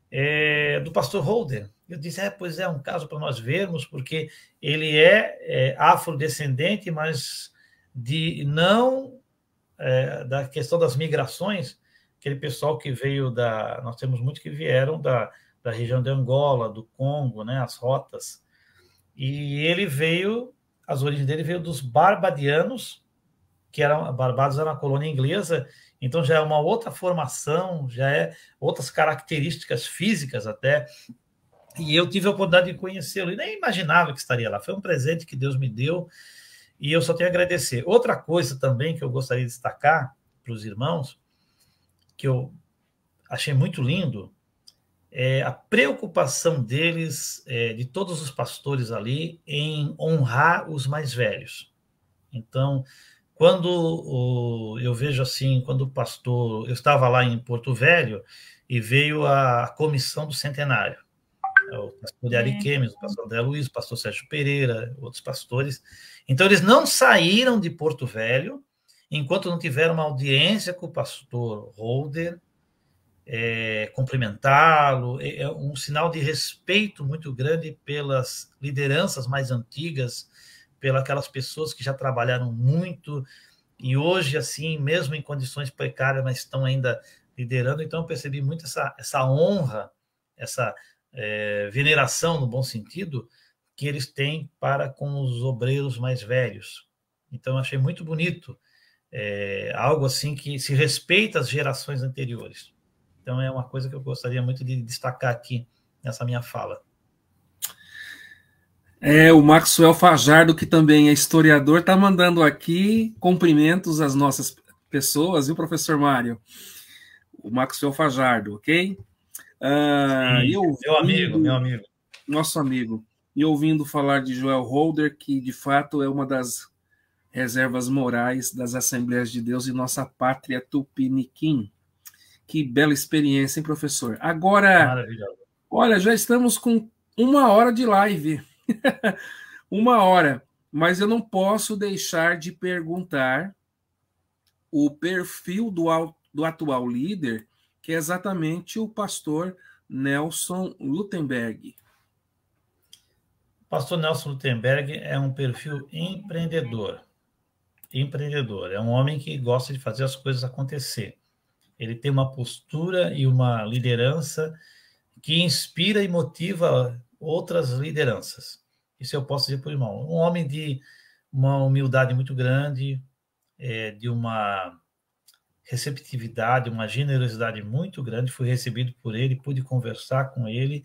é, do pastor Holder. Eu disse, é, pois é, um caso para nós vermos, porque ele é, é afrodescendente, mas de não é, da questão das migrações, aquele pessoal que veio da. Nós temos muitos que vieram da, da região de Angola, do Congo, né, as rotas. E ele veio, as origens dele veio dos barbadianos, que era Barbados era uma colônia inglesa, então já é uma outra formação, já é outras características físicas até. E eu tive a oportunidade de conhecê-lo e nem imaginava que estaria lá. Foi um presente que Deus me deu e eu só tenho a agradecer. Outra coisa também que eu gostaria de destacar para os irmãos, que eu achei muito lindo, é a preocupação deles, é, de todos os pastores ali, em honrar os mais velhos. Então, quando o, eu vejo assim, quando o pastor, eu estava lá em Porto Velho e veio a comissão do centenário, é o pastor de é. Ariquemes, o pastor André Luiz, o pastor Sérgio Pereira, outros pastores. Então, eles não saíram de Porto Velho enquanto não tiveram uma audiência com o pastor Holder, é, cumprimentá-lo, é, é um sinal de respeito muito grande pelas lideranças mais antigas pelas aquelas pessoas que já trabalharam muito e hoje, assim, mesmo em condições precárias, mas estão ainda liderando. Então, eu percebi muito essa, essa honra, essa é, veneração, no bom sentido, que eles têm para com os obreiros mais velhos. Então, eu achei muito bonito. É, algo assim que se respeita as gerações anteriores. Então, é uma coisa que eu gostaria muito de destacar aqui nessa minha fala. É, o Maxwell Fajardo, que também é historiador, está mandando aqui cumprimentos às nossas pessoas, viu, professor Mário? O Maxwell Fajardo, ok? Ah, Sim, ouvindo, meu amigo, meu amigo. Nosso amigo. E ouvindo falar de Joel Holder, que de fato é uma das reservas morais das Assembleias de Deus e nossa pátria tupiniquim. Que bela experiência, hein, professor? Agora, olha, já estamos com uma hora de live. uma hora. Mas eu não posso deixar de perguntar o perfil do, do atual líder, que é exatamente o pastor Nelson Lutemberg. O pastor Nelson Lutemberg é um perfil empreendedor. Empreendedor. É um homem que gosta de fazer as coisas acontecer. Ele tem uma postura e uma liderança que inspira e motiva outras lideranças. Isso eu posso dizer por irmão. Um homem de uma humildade muito grande, é, de uma receptividade, uma generosidade muito grande. Fui recebido por ele, pude conversar com ele.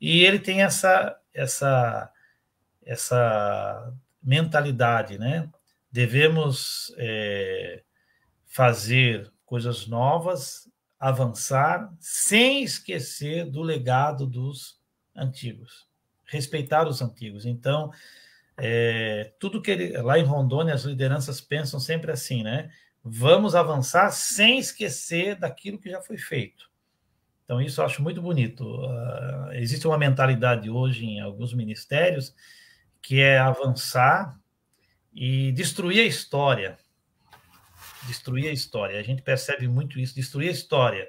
E ele tem essa, essa, essa mentalidade, né? Devemos é, fazer coisas novas, avançar, sem esquecer do legado dos antigos, respeitar os antigos. Então, é, tudo que ele, lá em Rondônia as lideranças pensam sempre assim, né? Vamos avançar sem esquecer daquilo que já foi feito. Então, isso eu acho muito bonito. Uh, existe uma mentalidade hoje em alguns ministérios que é avançar e destruir a história. Destruir a história. A gente percebe muito isso, destruir a história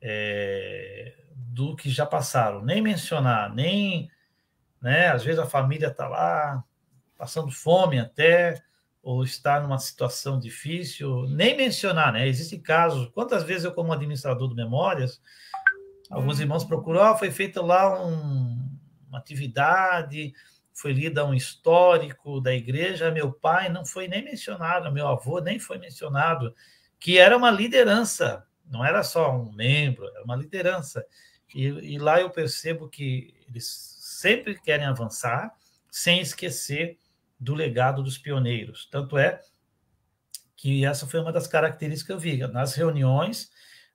é, do que já passaram, nem mencionar, nem, né, às vezes a família está lá passando fome até, ou está numa situação difícil, nem mencionar, né? Existem casos, quantas vezes eu, como administrador de Memórias, alguns irmãos procuram, ah, foi feita lá um, uma atividade, foi lida um histórico da igreja, meu pai não foi nem mencionado, meu avô nem foi mencionado, que era uma liderança não era só um membro, era uma liderança. E, e lá eu percebo que eles sempre querem avançar sem esquecer do legado dos pioneiros. Tanto é que essa foi uma das características que eu vi. Nas reuniões,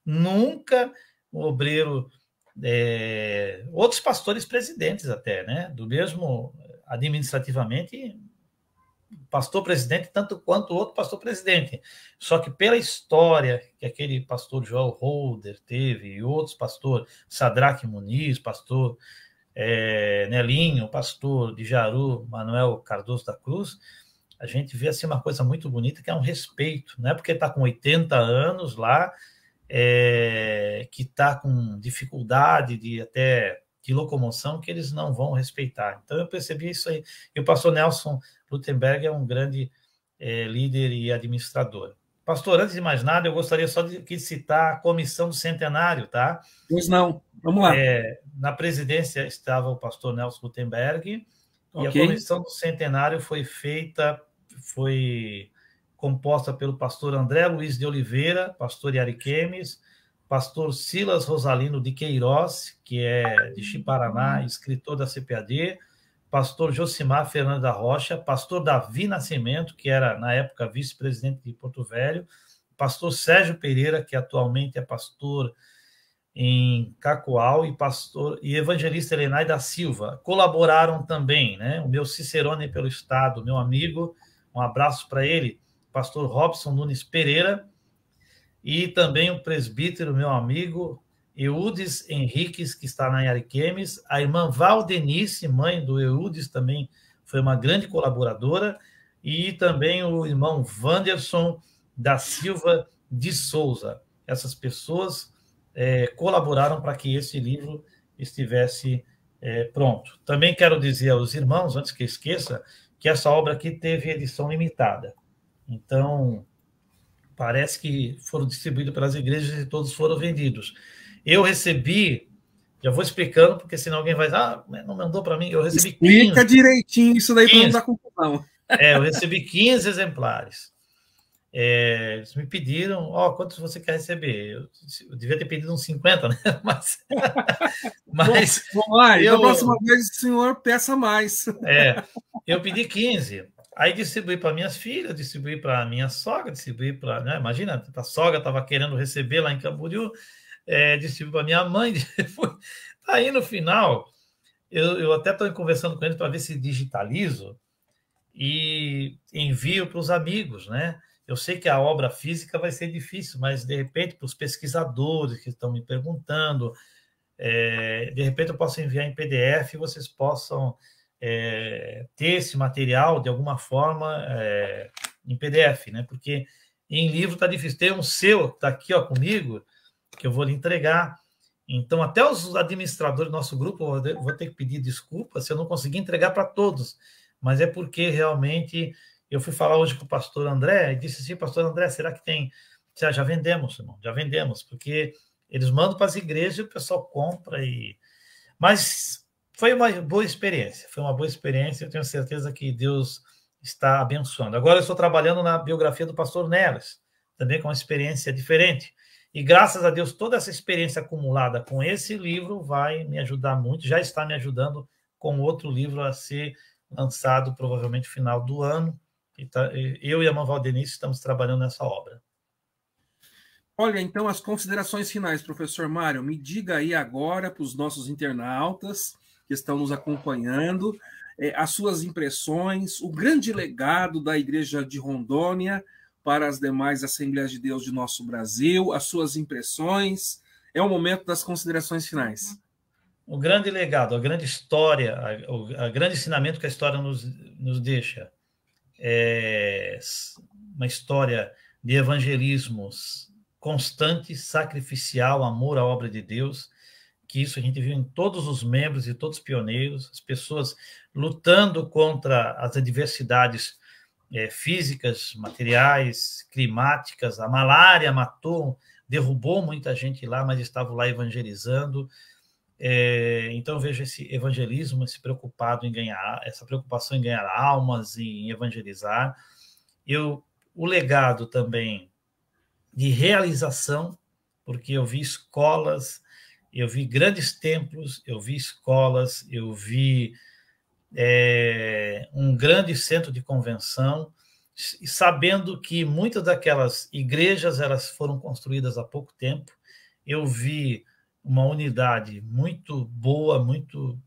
nunca o obreiro, é, outros pastores presidentes até, né, do mesmo administrativamente pastor presidente tanto quanto o outro pastor presidente. Só que pela história que aquele pastor Joel Holder teve, e outros pastores, Sadraque Muniz, pastor é, Nelinho, pastor de Jaru, Manuel Cardoso da Cruz, a gente vê assim uma coisa muito bonita que é um respeito, não é porque está com 80 anos lá, é, que está com dificuldade de até de locomoção que eles não vão respeitar. Então eu percebi isso aí. E o pastor Nelson Gutenberg é um grande é, líder e administrador. Pastor, antes de mais nada, eu gostaria só de, de citar a comissão do centenário, tá? Pois não, vamos lá. É, na presidência estava o pastor Nelson Gutenberg, okay. e a comissão do centenário foi feita, foi composta pelo pastor André Luiz de Oliveira, pastor Iariquemes, pastor Silas Rosalino de Queiroz, que é de Chiparaná, hum. escritor da CPAD, pastor Josimar Fernanda Rocha, pastor Davi Nascimento, que era na época vice-presidente de Porto Velho, pastor Sérgio Pereira, que atualmente é pastor em Cacoal e pastor e evangelista Elenai da Silva. Colaboraram também, né? O meu Cicerone pelo Estado, meu amigo, um abraço para ele, pastor Robson Nunes Pereira, e também o presbítero, meu amigo, Eudes Henriques, que está na Ariquemes, a irmã Valdenice, mãe do Eudes, também foi uma grande colaboradora, e também o irmão Wanderson da Silva de Souza. Essas pessoas é, colaboraram para que esse livro estivesse é, pronto. Também quero dizer aos irmãos, antes que esqueça, que essa obra aqui teve edição limitada. Então, parece que foram distribuídos pelas igrejas e todos foram vendidos. Eu recebi, já vou explicando, porque senão alguém vai, ah, não mandou para mim, eu recebi Explica 15, direitinho isso daí para não dar confusão. É, eu recebi 15 exemplares. É, eles me pediram, ó, oh, quantos você quer receber? Eu, eu, devia ter pedido uns 50, né? Mas. mas Bom, eu, da próxima vez o senhor peça mais. É, eu pedi 15. Aí distribuí para minhas filhas, distribuí para minha sogra, distribuí para. Né? Imagina, a sogra estava querendo receber lá em Camboriú, é, disse para minha mãe, foi, tá aí no final, eu, eu até estou conversando com ele para ver se digitalizo e envio para os amigos, né? Eu sei que a obra física vai ser difícil, mas de repente para os pesquisadores que estão me perguntando, é, de repente eu posso enviar em PDF e vocês possam é, ter esse material de alguma forma é, em PDF, né? Porque em livro está difícil. Tem um seu, está aqui ó, comigo, que eu vou lhe entregar. Então, até os administradores do nosso grupo, eu vou ter que pedir desculpas se eu não consegui entregar para todos. Mas é porque realmente eu fui falar hoje com o pastor André e disse assim: Pastor André, será que tem. Já vendemos, irmão, já vendemos, porque eles mandam para as igrejas e o pessoal compra. e Mas foi uma boa experiência, foi uma boa experiência. Eu tenho certeza que Deus está abençoando. Agora eu estou trabalhando na biografia do pastor Neres, também com uma experiência diferente. E graças a Deus, toda essa experiência acumulada com esse livro vai me ajudar muito, já está me ajudando com outro livro a ser lançado provavelmente no final do ano. Tá, eu e a Manval Denise estamos trabalhando nessa obra. Olha, então, as considerações finais, professor Mário. Me diga aí agora para os nossos internautas que estão nos acompanhando eh, as suas impressões, o grande legado da Igreja de Rondônia para as demais Assembleias de Deus de nosso Brasil, as suas impressões. É o momento das considerações finais. O grande legado, a grande história, o grande ensinamento que a história nos, nos deixa é uma história de evangelismos constante, sacrificial, amor à obra de Deus, que isso a gente viu em todos os membros e todos os pioneiros, as pessoas lutando contra as adversidades é, físicas, materiais, climáticas. A malária matou, derrubou muita gente lá, mas estavam lá evangelizando. É, então vejo esse evangelismo, esse preocupado em ganhar, essa preocupação em ganhar almas, em evangelizar. Eu o legado também de realização, porque eu vi escolas, eu vi grandes templos, eu vi escolas, eu vi é, um grande centro de convenção, sabendo que muitas daquelas igrejas elas foram construídas há pouco tempo. Eu vi uma unidade muito boa, muito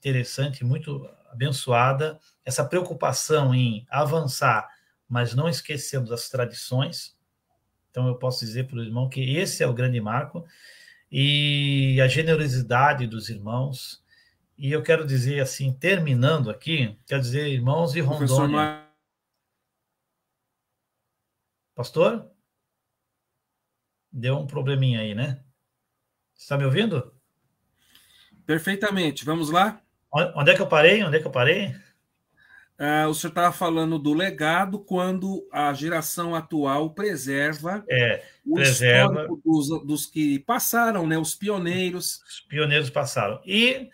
interessante, muito abençoada, essa preocupação em avançar, mas não esquecendo das tradições. Então, eu posso dizer para o irmão que esse é o grande marco, e a generosidade dos irmãos, e eu quero dizer assim, terminando aqui, quer dizer, irmãos e Rondônia. Mar... Pastor? Deu um probleminha aí, né? Está me ouvindo? Perfeitamente. Vamos lá? Onde é que eu parei? Onde é que eu parei? É, o senhor estava falando do legado quando a geração atual preserva é, o preserva dos, dos, que passaram, né? Os pioneiros. Os pioneiros passaram. E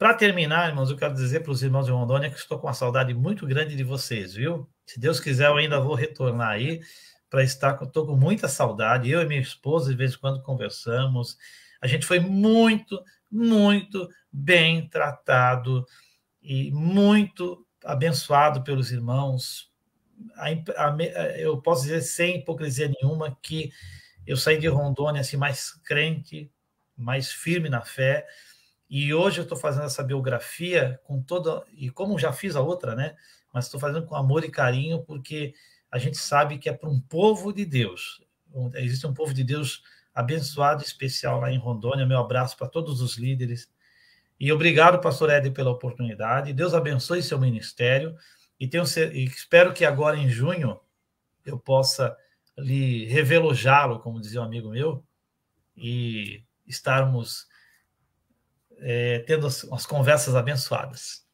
para terminar, irmãos, eu quero dizer para os irmãos de Rondônia que estou com uma saudade muito grande de vocês, viu? Se Deus quiser, eu ainda vou retornar aí para estar. Estou com muita saudade. Eu e minha esposa, de vez em quando, conversamos. A gente foi muito, muito bem tratado e muito abençoado pelos irmãos. eu posso dizer sem hipocrisia nenhuma que eu saí de Rondônia assim mais crente, mais firme na fé e hoje eu estou fazendo essa biografia com toda. E como já fiz a outra, né? Mas estou fazendo com amor e carinho, porque a gente sabe que é para um povo de Deus. Existe um povo de Deus abençoado, especial lá em Rondônia. Meu abraço para todos os líderes. E obrigado, pastor Ed, pela oportunidade. Deus abençoe seu ministério. E, tenho, e espero que agora em junho eu possa lhe revelojá-lo, como dizia um amigo meu, e estarmos é, tendo as, as conversas abençoadas.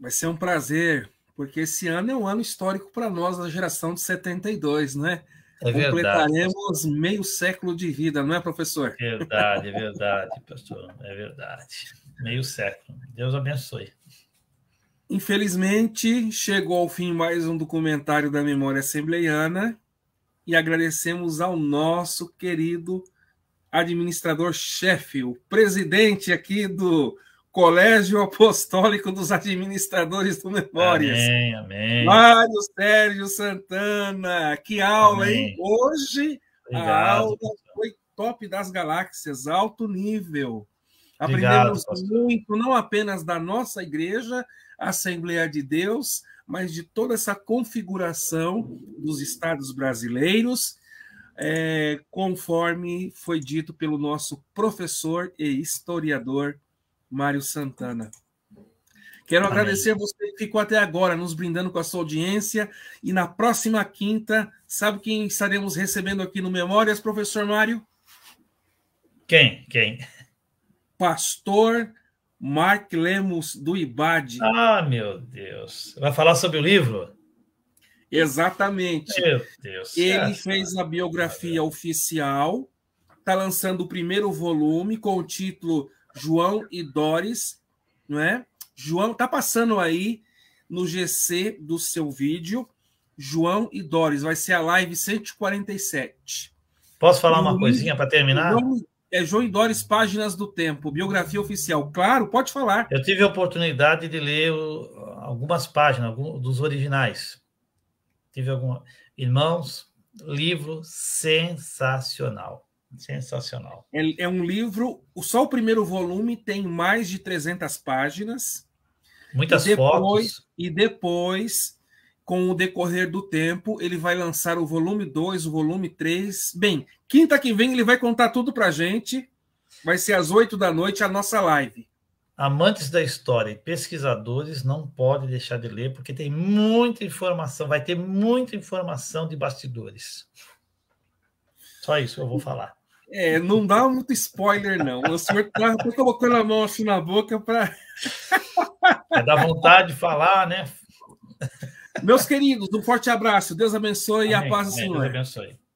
Vai ser um prazer, porque esse ano é um ano histórico para nós, da geração de 72, né? É Completaremos verdade. meio século de vida, não é, professor? É verdade, é verdade, pastor. É verdade. Meio século. Deus abençoe. Infelizmente, chegou ao fim mais um documentário da Memória Assembleiana e agradecemos ao nosso querido administrador-chefe, o presidente aqui do Colégio Apostólico dos Administradores do Memórias. Amém, amém. Mário Sérgio Santana, que aula, amém. hein? Hoje Obrigado, a aula professor. foi top das galáxias, alto nível. Aprendemos Obrigado, muito, não apenas da nossa igreja, Assembleia de Deus, mas de toda essa configuração dos estados brasileiros é, conforme foi dito pelo nosso professor e historiador Mário Santana. Quero Amém. agradecer a você que ficou até agora nos brindando com a sua audiência. E na próxima quinta, sabe quem estaremos recebendo aqui no Memórias, professor Mário? Quem? Quem? Pastor Mark Lemos do IBAD. Ah, meu Deus. Vai falar sobre o livro? Exatamente. Meu Deus. Ele fez a biografia oficial, está lançando o primeiro volume com o título João e Doris, não é? João tá passando aí no GC do seu vídeo. João e Doris, vai ser a live 147. Posso falar uma e, coisinha para terminar? João, é João e Doris, Páginas do Tempo, biografia oficial. Claro, pode falar. Eu tive a oportunidade de ler algumas páginas alguns dos originais tive alguma. Irmãos, livro sensacional. Sensacional. É, é, um livro, só o primeiro volume tem mais de 300 páginas. Muitas e depois, fotos. E depois, com o decorrer do tempo, ele vai lançar o volume 2, o volume 3. Bem, quinta que vem ele vai contar tudo para gente. Vai ser às 8 da noite a nossa live. Amantes da história e pesquisadores não podem deixar de ler, porque tem muita informação, vai ter muita informação de bastidores. Só isso que eu vou falar. É, não dá muito spoiler, não. O senhor está tá colocando a mão assim na boca para. É dar vontade de falar, né? Meus queridos, um forte abraço. Deus abençoe amém, e a paz do amém, Senhor. Deus abençoe.